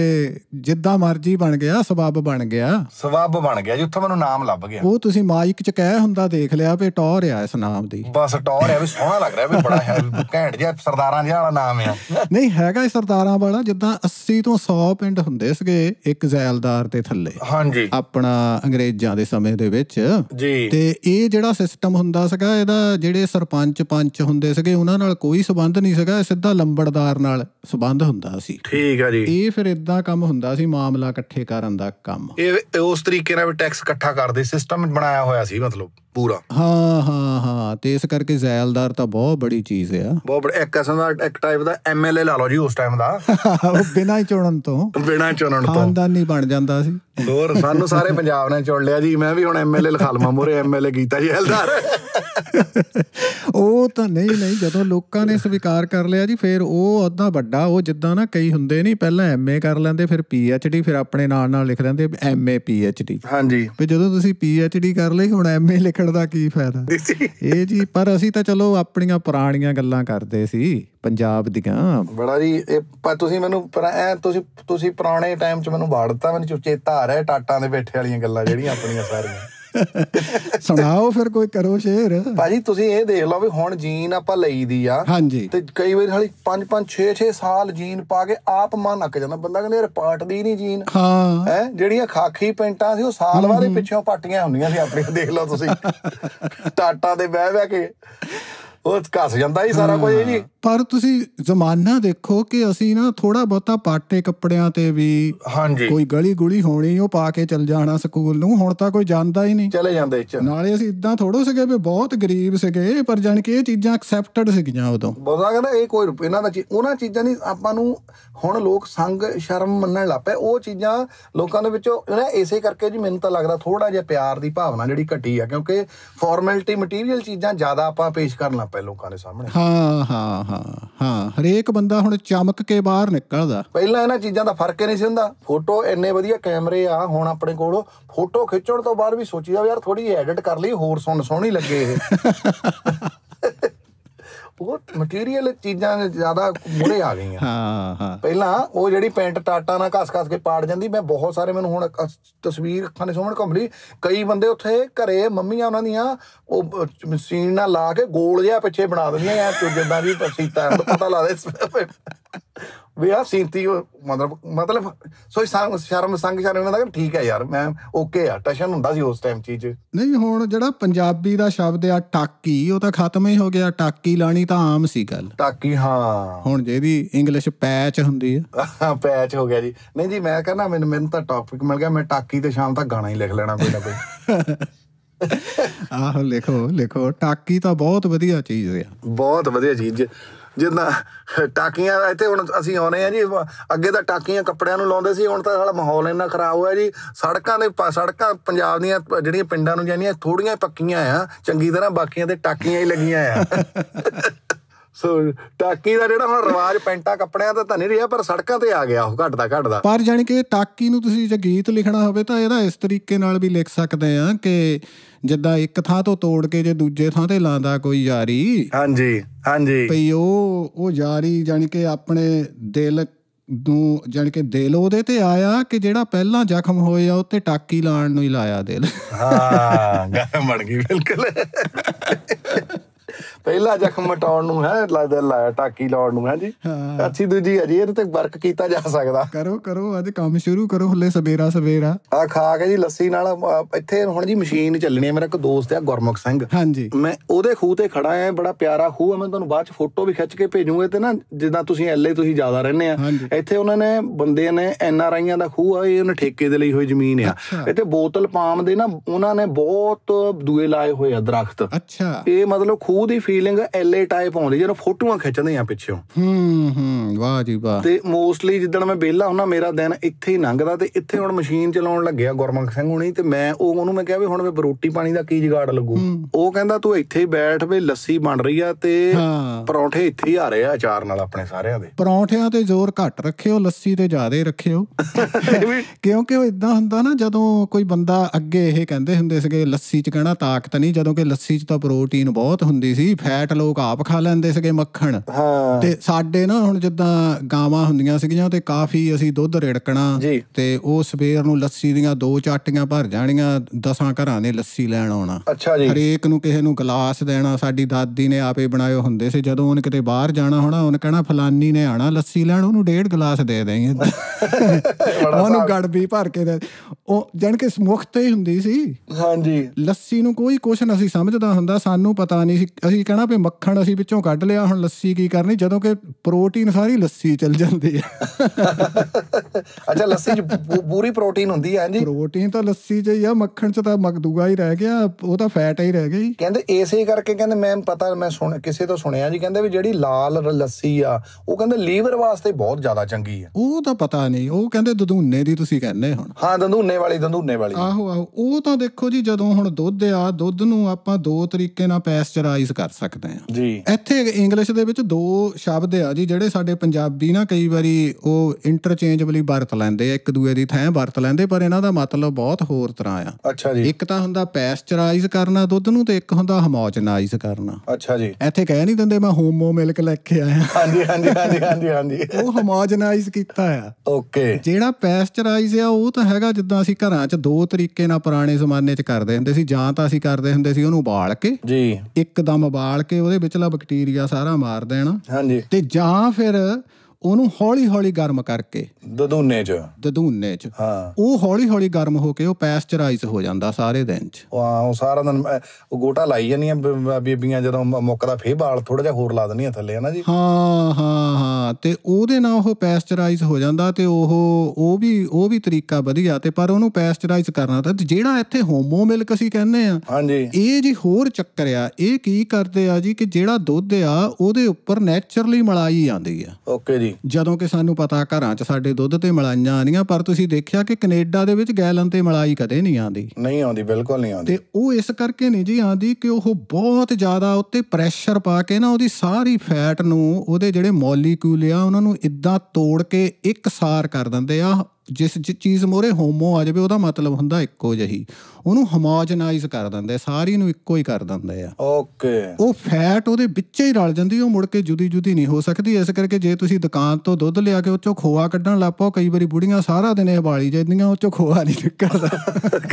ਜਿੱਦਾਂ ਮਰਜੀ ਬਣ ਗਿਆ ਸਬਬ ਬਣ ਗਿਆ ਸਬਬ ਬਣ ਗਿਆ ਜਿੱਥੋਂ ਮੈਨੂੰ ਨਾਮ ਲੱਭ ਗਿਆ ਉਹ ਤੁਸੀਂ ਮਾਈਕ ਚ ਕਹਿ ਹੁੰਦਾ ਦੇਖ ਲਿਆ ਵੀ ਟੌਰ ਆ ਇਸ ਨਾਮ ਦੀ ਬਸ ਟੌਰ ਆ ਵੀ ਸੋਹਣਾ ਲੱਗ ਰਿਹਾ ਵੀ ਬੜਾ ਹੈ ਘੈਂਟ ਜਿਹਾ ਸਰਦਾਰਾਂ ਜਿਹਾ ਵਾਲਾ ਨਾਮ ਆ ਨਹੀਂ ਹੈਗਾ ਸਰਦਾਰਾਂ ਵਾਲਾ ਜਿੱਦਾਂ 80 ਤੋਂ 100 ਪਿੰਡ ਹੁੰਦੇ ਸੀਗੇ ਇੱਕ ਜ਼ੈਲਦਾਰ ਦੇ ਥੱਲੇ ਹਾਂਜੀ ਆਪਣਾ ਅੰਗਰੇਜ਼ਾਂ ਦੇ ਸਮੇਂ ਦੇ ਵਿੱਚ ਜੀ ਤੇ ਇਹ ਜਿਹੜਾ ਸਿਸਟਮ ਹੁੰਦਾ ਸੀਗਾ ਇਹਦਾ ਜਿਹੜੇ ਸਰਪੰਚ ਪੰਚ ਹੁੰਦੇ ਸੀਗੇ ਉਹਨਾਂ ਨਾਲ ਕੋਈ ਸਬੰਧ ਨਹੀਂ ਸੀਗਾ ਸਿੱਧਾ ਲੰਬੜਦਾਰ ਨਾਲ ਸਬੰਧ ਹੁੰਦਾ ਸੀ ਠੀਕ ਆ ਜੀ ਇਹ ਫਿਰ ਇਦਾਂ ਕੰਮ ਹੁੰਦਾ ਸੀ ਮਾਮਲਾ ਇਕੱਠੇ ਕਰਨ ਦਾ ਕੰਮ ਇਹ ਉਸ ਤਰੀਕੇ ਨਾਲ ਵੀ ਟੈਕਸ ਇਕੱਠਾ ਕਰਦੇ ਸਿਸਟਮ ਬਣਾਇਆ ਹੋਇਆ ਸੀ ਮਤਲਬ ਪੂਰਾ ਹਾਂ ਹਾਂ ਹਾਂ ਤੇ ਇਸ ਕਰਕੇ ਜ਼ੈਲਦਾਰ ਤਾਂ ਬਹੁਤ ਬੜੀ ਚੀਜ਼ ਆ ਬਹੁਤ ਬੜਾ ਇੱਕ ਕਿਸਮ ਦਾ ਇੱਕ ਟਾਈਪ ਦਾ ਐਮਐਲਏ ਲਾ ਲਓ ਜੀ ਉਸ ਟਾਈਮ ਦਾ ਉਹ ਬਿਨਾਂ ਹੀ ਚੁਣਨ ਤੋਂ ਬਿਨਾਂ ਚੁਣਨ ਤੋਂ ਖਾਨਦਾਨੀ ਬਣ ਜਾਂਦਾ ਸੀ ਹੋਰ ਸਾਨੂੰ ਸਾਰੇ ਪੰਜਾਬ ਨੇ ਚੁਣ ਲਿਆ ਜੀ ਮੈਂ ਵੀ ਹੁਣ ਐਮਐਲਏ ਲਖਾਲਮਾ ਮੋਰੇ ਐਮਐਲਏ ਕੀਤਾ ਜੀ ਹੈਲਥ ਘਰ ਉਹ ਤਾਂ ਨਹੀਂ ਨਹੀਂ ਜਦੋਂ ਲੋਕਾਂ ਨੇ ਸਵੀਕਾਰ ਕਰ ਲਿਆ ਜੀ ਫਿਰ ਉਹ ਅੱਧਾ ਵੱਡਾ ਉਹ ਜਿੱਦਾਂ ਨਾ ਕਈ ਹੁੰਦੇ ਨਹੀਂ ਪਹਿਲਾਂ ਐਮਏ ਕਰ ਲੈਂਦੇ ਫਿਰ ਪੀਐਚਡੀ ਫਿਰ ਆਪਣੇ ਨਾਲ ਨਾਲ ਲਿਖ ਲੈਂਦੇ ਐਮਏ ਪੀਐਚਡੀ ਹਾਂਜੀ ਫਿਰ ਜਦੋਂ ਤੁਸੀਂ ਪੀਐਚਡੀ ਕਰ ਲਈ ਹੁਣ ਐਮਏ ਲਿਖਣ ਦਾ ਕੀ ਫਾਇਦਾ ਇਹ ਜੀ ਪਰ ਅਸੀਂ ਤਾਂ ਚਲੋ ਆਪਣੀਆਂ ਪੁਰਾਣੀਆਂ ਗੱਲਾਂ ਕਰਦੇ ਸੀ ਪੰਜਾਬ ਦੀਆਂ ਬੜਾ ਜੀ ਇਹ ਪਰ ਤੁਸੀਂ ਮੈਨੂੰ ਐ ਤੁਸੀਂ ਤੁਸੀਂ ਪੁਰਾਣੇ ਟਾਈਮ 'ਚ ਮੈਨੂੰ ਬਾੜਤਾ ਮੈਨੂੰ ਚੇਤਾ ਆ ਰਿਹਾ ਟਾਟਾਂ ਦੇ ਬੈਠੇ ਵਾਲੀਆਂ ਗੱਲਾਂ ਜਿਹੜੀਆਂ ਆਪਣੀਆਂ ਸਾਰੀਆਂ ਸੁਣਾਓ ਫਿਰ ਕੋਈ ਕਰੋ ਸ਼ੇਰ ਭਾਜੀ ਤੁਸੀਂ ਇਹ ਦੇਖ ਲਓ ਵੀ ਹੁਣ ਜੀਨ ਆਪਾਂ ਲਈ ਦੀ ਆ ਹਾਂਜੀ ਤੇ ਕਈ ਵਾਰ ਹਾਲੀ 5 5 6 6 ਸਾਲ ਜੀਨ ਪਾ ਕੇ ਆਪ ਮਨ ਅੱਕ ਜਾਂਦਾ ਬੰਦਾ ਕਹਿੰਦਾ ਯਾਰ ਪਾਟਦੀ ਨਹੀਂ ਜੀਨ ਹਾਂ ਹੈ ਜਿਹੜੀਆਂ ਖਾਖੀ ਪੈਂਟਾਂ ਸੀ ਉਹ ਸਾਲ ਬਾਅਦ ਪਿੱਛੋਂ ਪਾਟੀਆਂ ਹੁੰਦੀਆਂ ਸੀ ਆਪਣੀਆਂ ਦੇਖ ਲਓ ਤੁਸੀਂ ਟਾਟਾ ਦੇ ਬਹਿ ਬਹਿ ਕੇ ਉਹ ਘਸ ਜਾਂਦਾ ਹੀ ਸਾਰਾ ਕੁਝ ਜੀ ਪਰ ਤੁਸੀਂ ਜ਼ਮਾਨਾ ਦੇਖੋ ਕਿ ਅਸੀਂ ਨਾ ਥੋੜਾ ਬਹੁਤਾ ਪਾਟੇ ਕੱਪੜਿਆਂ ਤੇ ਵੀ ਹਾਂਜੀ ਕੋਈ ਗਲੀ ਗੁਲੀ ਹੋਣੀ ਉਹ ਪਾ ਕੇ ਚੱਲ ਜਾਣਾ ਸਕੂਲ ਨੂੰ ਹੁਣ ਤਾਂ ਕੋਈ ਜਾਣਦਾ ਹੀ ਨਹੀਂ ਚਲੇ ਜਾਂਦੇ ਇੱਚ ਨਾਲੇ ਅਸੀਂ ਇਦਾਂ ਥੋੜੋ ਸੀਗੇ ਵੀ ਬਹੁਤ ਗਰੀਬ ਸੀਗੇ ਪਰ ਜਾਣ ਕੇ ਇਹ ਚੀਜ਼ਾਂ ਐਕਸੈਪਟਡ ਸੀਗੀਆਂ ਉਦੋਂ ਬੋਦਾ ਕਹਿੰਦਾ ਇਹ ਕੋਈ ਇਹਨਾਂ ਦਾ ਉਹਨਾਂ ਚੀਜ਼ਾਂ ਨਹੀਂ ਆਪਾਂ ਨੂੰ ਹੁਣ ਲੋਕ ਸੰਗ ਸ਼ਰਮ ਮੰਨਣ ਲੱਪੇ ਉਹ ਚੀਜ਼ਾਂ ਲੋਕਾਂ ਦੇ ਵਿੱਚੋਂ ਇਹਨਾਂ ਇਸੇ ਕਰਕੇ ਜੀ ਮੈਨੂੰ ਤਾਂ ਲੱਗਦਾ ਥੋੜਾ ਜਿਹਾ ਪਿਆਰ ਦੀ ਭਾਵਨਾ ਜਿਹੜੀ ਘਟੀ ਆ ਕਿਉਂਕਿ ਫਾਰਮੈਲਿਟੀ ਮਟੀਰੀਅਲ ਚੀਜ਼ਾਂ ਜ਼ਿਆਦਾ ਆਪਾਂ ਪੇਸ਼ ਕਰਨ ਲੱਪੇ ਪਹਿ ਲੋਕਾਂ ਦੇ ਸਾਹਮਣੇ ਹਾਂ ਹਾਂ ਹਾਂ ਹਾਂ ਹਰੇਕ ਬੰਦਾ ਹੁਣ ਚਮਕ ਕੇ ਬਾਹਰ ਨਿਕਲਦਾ ਪਹਿਲਾਂ ਇਹਨਾਂ ਚੀਜ਼ਾਂ ਦਾ ਫਰਕ ਹੀ ਨਹੀਂ ਸੀ ਹੁੰਦਾ ਫੋਟੋ ਇੰਨੇ ਵਧੀਆ ਕੈਮਰੇ ਆ ਹੁਣ ਆਪਣੇ ਕੋਲ ਫੋਟੋ ਖਿੱਚਣ ਤੋਂ ਬਾਅਦ ਵੀ ਸੋਚੀਦਾ ਯਾਰ ਥੋੜੀ ਐਡਿਟ ਕਰ ਲਈ ਹੋਰ ਸੋਹਣੀ ਸੋਹਣੀ ਲੱਗੇ ਇਹ ਉਹ ਮਟੀਰੀਅਲ ਚੀਜ਼ਾਂ ਦੇ ਜ਼ਿਆਦਾ ਮੁਰੇ ਆ ਗਈਆਂ ਹਾਂ ਹਾਂ ਪਹਿਲਾਂ ਉਹ ਜਿਹੜੀ ਪੈਂਟ ਟਾਟਾ ਨਾਲ ਘਸ-ਘਸ ਕੇ ਪਾੜ ਜਾਂਦੀ ਮੈਂ ਬਹੁਤ ਸਾਰੇ ਮੈਨੂੰ ਹੁਣ ਤਸਵੀਰ ਅੱਖਾਂ ਦੇ ਸਾਹਮਣੇ ਕਈ ਬੰਦੇ ਉੱਥੇ ਘਰੇ ਮੰਮੀਆਂ ਉਹਨਾਂ ਦੀਆਂ ਉਹ ਮਸ਼ੀਨ ਨਾਲ ਲਾ ਕੇ ਗੋਲ ਜਿਹਾ ਪਿੱਛੇ ਬਣਾ ਦਿੰਦੀਆਂ ਐ ਜਿੱਦਾਂ ਵੀ ਪਸੀਤਾ ਪਤਾ ਲਾ ਦੇ ਵਿਆਹ ਸਿੰਤੀ ਮਤਲਬ ਮਤਲਬ ਸੰਗ ਸ਼ਰਮ ਸੰਗ ਸ਼ਰਮ ਦਾ ਠੀਕ ਹੈ ਯਾਰ ਮੈਂ ਓਕੇ ਆ ਟਸ਼ਨ ਹੁੰਦਾ ਸੀ ਉਸ ਟਾਈਮ ਚੀਜ਼ ਨਹੀਂ ਹੁਣ ਜਿਹੜਾ ਪੰਜਾਬੀ ਦਾ ਸ਼ਬਦ ਆ ਟਾਕੀ ਉਹ ਤਾਂ ਖਤਮ ਹੀ ਹੋ ਗਿਆ ਟਾਕੀ ਲਾਣੀ ਤਾਂ ਆਮ ਸੀ ਗੱਲ ਟਾਕੀ ਹਾਂ ਹੁਣ ਜਿਹਦੀ ਇੰਗਲਿਸ਼ ਪੈਚ ਹੁੰਦੀ ਆ ਪੈਚ ਹੋ ਗਿਆ ਜੀ ਨਹੀਂ ਜੀ ਮੈਂ ਕਹਿੰਦਾ ਮੈਨੂੰ ਮੈਨੂੰ ਤਾਂ ਟਾਪਿਕ ਮਿਲ ਗਿਆ ਮੈਂ ਟਾਕੀ ਤੇ ਸ਼ਾਮ ਤੱਕ ਗਾਣਾ ਹੀ ਲਿਖ ਲੈਣਾ ਕੋਈ ਨਾ ਕੋਈ ਆਹ ਲਿਖੋ ਲਿਖੋ ਟਾਕੀ ਤਾਂ ਬਹੁਤ ਵਧੀਆ ਚੀਜ਼ ਆ ਬਹੁਤ ਵਧੀਆ ਚੀਜ਼ ਜਿੱਦਾਂ ਟਾਕੀਆਂ ਇੱਥੇ ਹੁਣ ਅਸੀਂ ਆਉਨੇ ਆ ਜੀ ਅੱਗੇ ਤਾਂ ਟਾਕੀਆਂ ਕੱਪੜਿਆਂ ਨੂੰ ਲਾਉਂਦੇ ਸੀ ਹੁਣ ਤਾਂ ਸਾਲਾ ਮਾਹੌਲ ਇੰਨਾ ਖਰਾਬ ਹੋਇਆ ਜੀ ਸੜਕਾਂ ਦੇ ਸੜਕਾਂ ਪੰਜਾਬ ਦੀਆਂ ਜਿਹੜੀਆਂ ਪਿੰਡਾਂ ਨੂੰ ਜਾਂਦੀਆਂ ਥੋੜੀਆਂ ਪੱਕੀਆਂ ਆ ਚੰਗੀ ਤਰ੍ਹਾਂ ਬਾਕੀਆਂ ਤੇ ਟਾਕੀਆਂ ਹੀ ਲੱਗੀਆਂ ਆ ਸੋ ਟਾਕੀ ਦਾ ਜਿਹੜਾ ਹੁਣ ਰਿਵਾਜ ਪੈਂਟਾ ਕੱਪੜਿਆਂ ਤੇ ਤਾਂ ਨਹੀਂ ਰਿਹਾ ਪਰ ਸੜਕਾਂ ਤੇ ਆ ਗਿਆ ਉਹ ਘਟਦਾ ਘਟਦਾ ਪਰ ਜਾਨੀ ਕਿ ਟਾਕੀ ਨੂੰ ਤੁਸੀਂ ਜੇ ਗੀਤ ਲਿਖਣਾ ਹੋਵੇ ਤਾਂ ਇਹਦਾ ਇਸ ਤਰੀਕੇ ਨਾਲ ਵੀ ਲਿਖ ਸਕਦੇ ਆ ਕਿ ਜਿੱਦਾਂ ਇੱਕ ਥਾਂ ਤੋਂ ਤੋੜ ਕੇ ਜੇ ਦੂਜੇ ਥਾਂ ਤੇ ਲਾਂਦਾ ਕੋਈ ਯਾਰੀ ਹਾਂਜੀ ਹਾਂਜੀ ਭਈ ਉਹ ਉਹ ਯਾਰੀ ਜਾਨੀ ਕਿ ਆਪਣੇ ਦਿਲ ਨੂੰ ਜਾਨੀ ਕਿ ਦਿਲ ਉਹਦੇ ਤੇ ਆਇਆ ਕਿ ਜਿਹੜਾ ਪਹਿਲਾਂ ਜ਼ਖਮ ਹੋਇਆ ਉੱਤੇ ਟਾਕੀ ਲਾਣ ਨੂੰ ਹੀ ਲਾਇਆ ਦਿਲ ਹਾਂ ਗੱਲ ਬਣ ਗਈ ਬਿਲਕੁਲ ਪਹਿਲਾ ਜ਼ਖਮ ਮਟਾਉਣ ਨੂੰ ਹੈ ਲੱਗਦਾ ਲਾਇਆ ਟਾਕੀ ਲਾਉਣ ਨੂੰ ਹੈ ਜੀ ਅੱਛੀ ਦੂਜੀ ਅਜੇ ਇਹਦੇ ਤੇ ਵਰਕ ਕੀਤਾ ਜਾ ਸਕਦਾ ਕਰੋ ਕਰੋ ਅੱਜ ਕੰਮ ਸ਼ੁਰੂ ਕਰੋ ਹੱਲੇ ਸਵੇਰਾ ਸਵੇਰਾ ਆ ਖਾ ਕੇ ਜੀ ਲੱਸੀ ਨਾਲ ਇੱਥੇ ਹੁਣ ਜੀ ਮਸ਼ੀਨ ਚੱਲਣੀ ਹੈ ਮੇਰਾ ਇੱਕ ਦੋਸਤ ਹੈ ਗੁਰਮੁਖ ਸਿੰਘ ਹਾਂਜੀ ਮੈਂ ਉਹਦੇ ਖੂਹ ਤੇ ਖੜਾ ਹਾਂ ਬੜਾ ਪਿਆਰਾ ਖੂਹ ਆ ਮੈਂ ਤੁਹਾਨੂੰ ਬਾਅਦ ਚ ਫੋਟੋ ਵੀ ਖਿੱਚ ਕੇ ਭੇਜੂਗਾ ਤੇ ਨਾ ਜਿੱਦਾਂ ਤੁਸੀਂ ਐਲਏ ਤੁਸੀਂ ਜ਼ਿਆਦਾ ਰਹਿੰਦੇ ਆ ਇੱਥੇ ਉਹਨਾਂ ਨੇ ਬੰਦੇ ਨੇ ਐਨ ਆਰ ਆਈਆਂ ਦਾ ਖੂਹ ਆ ਇਹ ਉਹਨੇ ਠੇਕੇ ਦੇ ਲਈ ਹੋਈ ਜ਼ਮੀਨ ਆ ਇੱਥੇ ਬੋਤਲ ਪਾਮ ਦੇ ਨਾ ਉਹਨਾਂ ਨੇ ਬਹੁਤ ਦੂਏ ਲਾਏ ਹੋਏ ਆ ਦਰਖਤ ਅੱਛਾ ਇਹ ਮਤਲਬ ਖੂਹ ਉਹਦੀ ਫੀਲਿੰਗ ਐਲਏ ਟਾਈਪ ਆਉਂਦੀ ਜਦੋਂ ਫੋਟੋਆਂ ਖਿੱਚਦੇ ਆ ਪਿੱਛੋਂ ਹੂੰ ਹੂੰ ਵਾਹ ਜੀ ਵਾਹ ਤੇ ਮੋਸਟਲੀ ਜਿੱਦਣ ਮੈਂ ਵਿਹਲਾ ਹੁੰਨਾ ਮੇਰਾ ਦਿਨ ਇੱਥੇ ਹੀ ਲੰਘਦਾ ਤੇ ਇੱਥੇ ਹੁਣ ਮਸ਼ੀਨ ਚਲਾਉਣ ਲੱਗਿਆ ਗੁਰਮਖ ਸਿੰਘ ਹੁਣੀ ਤੇ ਮੈਂ ਉਹ ਉਹਨੂੰ ਮੈਂ ਕਿਹਾ ਵੀ ਹੁਣ ਮੈਂ ਰੋਟੀ ਪਾਣੀ ਦਾ ਕੀ ਜਗਾੜ ਲੱਗੂ ਉਹ ਕਹਿੰਦਾ ਤੂੰ ਇੱਥੇ ਹੀ ਬੈਠ ਵੇ ਲੱਸੀ ਬਣ ਰਹੀ ਆ ਤੇ ਪਰੌਂਠੇ ਇੱਥੇ ਹੀ ਆ ਰਹੇ ਆ ਅਚਾਰ ਨਾਲ ਆਪਣੇ ਸਾਰਿਆਂ ਦੇ ਪਰੌਂਠਿਆਂ ਤੇ ਜ਼ੋਰ ਘੱਟ ਰੱਖਿਓ ਲੱਸੀ ਤੇ ਜ਼ਿਆਦਾ ਰੱਖਿਓ ਕਿਉਂਕਿ ਉਹ ਇਦਾਂ ਹੁੰਦਾ ਨਾ ਜਦੋਂ ਕੋਈ ਬੰਦਾ ਅੱਗੇ ਇਹ ਕਹਿੰਦੇ ਹੁੰਦੇ ਸੀਗੇ ਲੱਸੀ ਚ ਕਹਿਣਾ ਤਾਕਤ ਨਹੀਂ ਜਦੋਂ ਕਿ ਲੱਸੀ ਚ ਤਾਂ ਪ੍ਰੋਟੀਨ ਬਹੁਤ ਹੁੰਦੀ ਹੁੰਦੀ ਸੀ ਫੈਟ ਲੋਕ ਆਪ ਖਾ ਲੈਂਦੇ ਸੀਗੇ ਮੱਖਣ ਤੇ ਸਾਡੇ ਨਾ ਹੁਣ ਜਿੱਦਾਂ ਗਾਵਾਂ ਹੁੰਦੀਆਂ ਸੀਗੀਆਂ ਤੇ ਕਾਫੀ ਅਸੀਂ ਦੁੱਧ ਰਿੜਕਣਾ ਤੇ ਉਹ ਸਵੇਰ ਨੂੰ ਲੱਸੀ ਦੀਆਂ ਦੋ ਚਾਟੀਆਂ ਭਰ ਜਾਣੀਆਂ ਦਸਾਂ ਘਰਾਂ ਨੇ ਲੱਸੀ ਲੈਣ ਆਉਣਾ ਹਰੇਕ ਨੂੰ ਕਿਸੇ ਨੂੰ ਗਲਾਸ ਦੇਣਾ ਸਾਡੀ ਦਾਦੀ ਨੇ ਆਪੇ ਬਣਾਏ ਹੁੰਦੇ ਸੀ ਜਦੋਂ ਉਹਨੇ ਕਿਤੇ ਬਾਹਰ ਜਾਣਾ ਹੋਣਾ ਉਹਨੇ ਕਹਿਣਾ ਫਲਾਨੀ ਨੇ ਆਣਾ ਲੱਸੀ ਲੈਣ ਉਹਨੂੰ ਡੇਢ ਗਲਾਸ ਦੇ ਦੇਈਂ ਉਹਨੂੰ ਗੜਬੀ ਭਰ ਕੇ ਦੇ ਉਹ ਜਾਣ ਕੇ ਮੁਖਤ ਹੀ ਹੁੰਦੀ ਸੀ ਹਾਂਜੀ ਲੱਸੀ ਨੂੰ ਕੋਈ ਕੁਛ ਨਹੀਂ ਸਮਝਦਾ ਹੁੰਦਾ ਸਾਨੂੰ ਪਤਾ ਨਹੀਂ ਸੀ ਅਸੀਂ ਕਹਿਣਾ ਵੀ ਮੱਖਣ ਅਸੀਂ ਵਿੱਚੋਂ ਕੱਢ ਲਿਆ ਹੁਣ ਲੱਸੀ ਕੀ ਕਰਨੀ ਜਦੋਂ ਕਿ ਪ੍ਰੋਟੀਨ ਸਾਰੀ ਲੱਸੀ ਚਲ ਜਾਂਦੀ ਹੈ ਅੱਛਾ ਲੱਸੀ ਚ ਪੂਰੀ ਪ੍ਰੋਟੀਨ ਹੁੰਦੀ ਹੈ ਜੀ ਪ੍ਰੋਟੀਨ ਤਾਂ ਲੱਸੀ ਚ ਹੀ ਆ ਮੱਖਣ ਚ ਤਾਂ ਮਗਦੂਗਾ ਹੀ ਰਹਿ ਗਿਆ ਉਹ ਤਾਂ ਫੈਟ ਹੀ ਰਹਿ ਗਈ ਕਹਿੰਦੇ ਏਸੇ ਕਰਕੇ ਕਹਿੰਦੇ ਮੈਂ ਪਤਾ ਮੈਂ ਸੁਣ ਕਿਸੇ ਤੋਂ ਸੁਣਿਆ ਜੀ ਕਹਿੰਦੇ ਵੀ ਜਿਹੜੀ ਲਾਲ ਲੱਸੀ ਆ ਉਹ ਕਹਿੰਦੇ ਲੀਵਰ ਵਾਸਤੇ ਬਹੁਤ ਜ਼ਿਆਦਾ ਚੰਗੀ ਹੈ ਉਹ ਤਾਂ ਪਤਾ ਨਹੀਂ ਉਹ ਕਹਿੰਦੇ ਦਦੂਨੇ ਦੀ ਤੁਸੀਂ ਕਹਿੰਦੇ ਹੁਣ ਹਾਂ ਦਦੂਨੇ ਵਾਲੀ ਦਦੂਨੇ ਵਾਲੀ ਆਹੋ ਆਹੋ ਉਹ ਤਾਂ ਦੇਖੋ ਜੀ ਜਦੋਂ ਹੁਣ ਦੁੱਧ ਆ ਦੁੱਧ ਨੂੰ ਆਪਾਂ ਦੋ ਤਰੀਕੇ ਨਾਲ ਪੈਸਚਰਾਈਜ਼ ਪਰਚੇਸ ਕਰ ਸਕਦੇ ਆ ਜੀ ਇੱਥੇ ਇੰਗਲਿਸ਼ ਦੇ ਵਿੱਚ ਦੋ ਸ਼ਬਦ ਆ ਜੀ ਜਿਹੜੇ ਸਾਡੇ ਪੰਜਾਬੀ ਨਾ ਕਈ ਵਾਰੀ ਉਹ ਇੰਟਰਚੇਂਜਬਲੀ ਵਰਤ ਲੈਂਦੇ ਆ ਇੱਕ ਦੂਏ ਦੀ ਥਾਂ ਵਰਤ ਲੈਂਦੇ ਪਰ ਇਹਨਾਂ ਦਾ ਮਤਲਬ ਬਹੁਤ ਹੋਰ ਤਰ੍ਹਾਂ ਆ ਅੱਛਾ ਜੀ ਇੱਕ ਤਾਂ ਹੁੰਦਾ ਪੈਸਚਰਾਈਜ਼ ਕਰਨਾ ਦੁੱਧ ਨੂੰ ਤੇ ਇੱਕ ਹੁੰਦਾ ਹਮੋਜਨਾਈਜ਼ ਕਰਨਾ ਅੱਛਾ ਜੀ ਇੱਥੇ ਕਹਿ ਨਹੀਂ ਦਿੰਦੇ ਮੈਂ ਹੋਮੋ ਮਿਲਕ ਲੈ ਕੇ ਆਇਆ ਹਾਂਜੀ ਹਾਂਜੀ ਹਾਂਜੀ ਹਾਂਜੀ ਹਾਂਜੀ ਉਹ ਹਮੋਜਨਾਈਜ਼ ਕੀਤਾ ਆ ਓਕੇ ਜਿਹੜਾ ਪੈਸਚਰਾਈਜ਼ ਆ ਉਹ ਤਾਂ ਹੈਗਾ ਜਿੱਦਾਂ ਅਸੀਂ ਘਰਾਂ 'ਚ ਦੋ ਤਰੀਕੇ ਨਾਲ ਪੁਰਾਣੇ ਜ਼ਮਾਨੇ 'ਚ ਕਰਦੇ ਹੁੰਦੇ ਸੀ ਜਾਂ ਤਾਂ ਅਸੀਂ ਕਰਦੇ ਹੁੰਦੇ ਸੀ ਉਹਨੂੰ ਉਬਾਲ ਕੇ ਜੀ ਇੱਕਦਮ ਉਬਾਲ ਕੇ ਉਹਦੇ ਵਿੱਚਲਾ ਬੈਕਟੀਰੀਆ ਸਾਰਾ ਮਾਰ ਦੇਣਾ ਹਾਂਜੀ ਤੇ ਜਾਂ ਫਿਰ ਉਹਨੂੰ ਹੌਲੀ-ਹੌਲੀ ਗਰਮ ਕਰਕੇ ਦਦੂਨੇ 'ਚ ਦਦੂਨੇ 'ਚ ਹਾਂ ਉਹ ਹੌਲੀ-ਹੌਲੀ ਗਰਮ ਹੋ ਕੇ ਉਹ ਪੈਸਚਰਾਈਜ਼ ਹੋ ਜਾਂਦਾ ਸਾਰੇ ਦਿਨ 'ਚ ਹਾਂ ਉਹ ਸਾਰਾ ਦਿਨ ਉਹ ਗੋਟਾ ਲਾਈ ਜਾਂਦੀਆਂ ਬੀਬੀਆਂ ਜਦੋਂ ਦਾ ਫੇਰ ਵਾਲ ਥੋੜਾ ਜਿਹਾ ਹੋਰ ਲਾ ਦਿੰਦੀਆਂ ਥੱਲੇ ਹਨਾ ਜੀ ਹਾਂ ਹਾਂ ਹਾਂ ਤੇ ਉਹਦੇ ਨਾਲ ਉਹ ਪੈਸਚਰਾਈਜ਼ ਹੋ ਜਾਂਦਾ ਤੇ ਉਹ ਉਹ ਵੀ ਉਹ ਵੀ ਤਰੀਕਾ ਵਧੀਆ ਤੇ ਪਰ ਉਹਨੂੰ ਪੈਸਚਰਾਈਜ਼ ਕਰਨਾ ਤਾਂ ਜਿਹੜਾ ਇੱਥੇ ਹੋਮੋ ਮਿਲਕ ਅਸੀਂ ਕਹਿੰਦੇ ਆ ਹਾਂਜੀ ਇਹ ਜੀ ਹੋਰ ਚੱਕਰ ਆ ਇਹ ਕੀ ਕਰਦੇ ਆ ਜੀ ਕਿ ਜਿਹੜਾ ਦੁੱਧ ਆ ਉਹਦੇ ਉੱਪਰ ਨੇਚਰਲੀ ਮਲਾਈ ਆਂਦੀ ਆ ਓਕੇ ਜੀ ਜਦੋਂ ਕਿ ਸਾਨੂੰ ਪਤਾ ਘਰਾਂ 'ਚ ਸਾਡੇ ਦੁੱਧ ਤੇ ਮਲਾਈਆਂ ਆਣੀਆਂ ਪਰ ਤੁਸੀਂ ਦੇਖਿਆ ਕਿ ਕੈਨੇਡਾ ਦੇ ਵਿੱਚ ਗੈਲਨ ਤੇ ਮਲਾਈ ਕਦੇ ਨਹੀਂ ਆਉਂਦੀ ਨਹੀਂ ਆਉਂਦੀ ਬਿਲਕੁਲ ਨਹੀਂ ਆਉਂਦੀ ਤੇ ਉਹ ਇਸ ਕਰਕੇ ਨਹੀਂ ਜੀ ਆਉਂਦੀ ਕਿ ਉਹ ਬਹੁਤ ਜ਼ਿਆਦਾ ਉੱਤੇ ਪ੍ਰੈਸ਼ਰ ਪਾ ਕੇ ਨਾ ਉਹਦੀ ਸਾਰੀ ਫੈਟ ਨੂੰ ਉਹਦੇ ਜਿਹੜੇ ਮੋਲੀਕਿਊਲ ਆ ਉਹਨਾਂ ਨੂੰ ਇਦਾਂ ਤੋੜ ਕੇ ਇੱਕ ਸਾਰ ਕਰ ਦਿੰਦੇ ਆ ਜਿਸ ਚੀਜ਼ ਮੋਰੇ ਹੋਮੋ ਆ ਜਾਵੇ ਉਹਦਾ ਮਤਲਬ ਹੁੰਦਾ ਇੱਕੋ ਜਹੀ ਉਹਨੂੰ ਹੋਮੋਜਨਾਈਜ਼ ਕਰ ਦਿੰਦਾ ਸਾਰੀ ਨੂੰ ਇੱਕੋ ਹੀ ਕਰ ਦਿੰਦਾ ਆ ਓਕੇ ਉਹ ਫੈਟ ਉਹਦੇ ਵਿੱਚ ਹੀ ਰਲ ਜਾਂਦੀ ਉਹ ਮੁੜ ਕੇ ਜੁਦੀ ਜੁਦੀ ਨਹੀਂ ਹੋ ਸਕਦੀ ਇਸ ਕਰਕੇ ਜੇ ਤੁਸੀਂ ਦੁਕਾਨ ਤੋਂ ਦੁੱਧ ਲਿਆ ਕੇ ਉਹ ਚੋਂ ਖੋਆ ਕੱਢਣ ਲੱਪੋ ਕਈ ਵਾਰੀ ਬੁੜੀਆਂ ਸਾਰਾ ਦਿਨ ਇਹ ਵਾਲੀ ਜਾਂਦੀਆਂ ਉਹ ਚੋਂ ਖੋਆ ਨਹੀਂ ਨਿਕਲਦਾ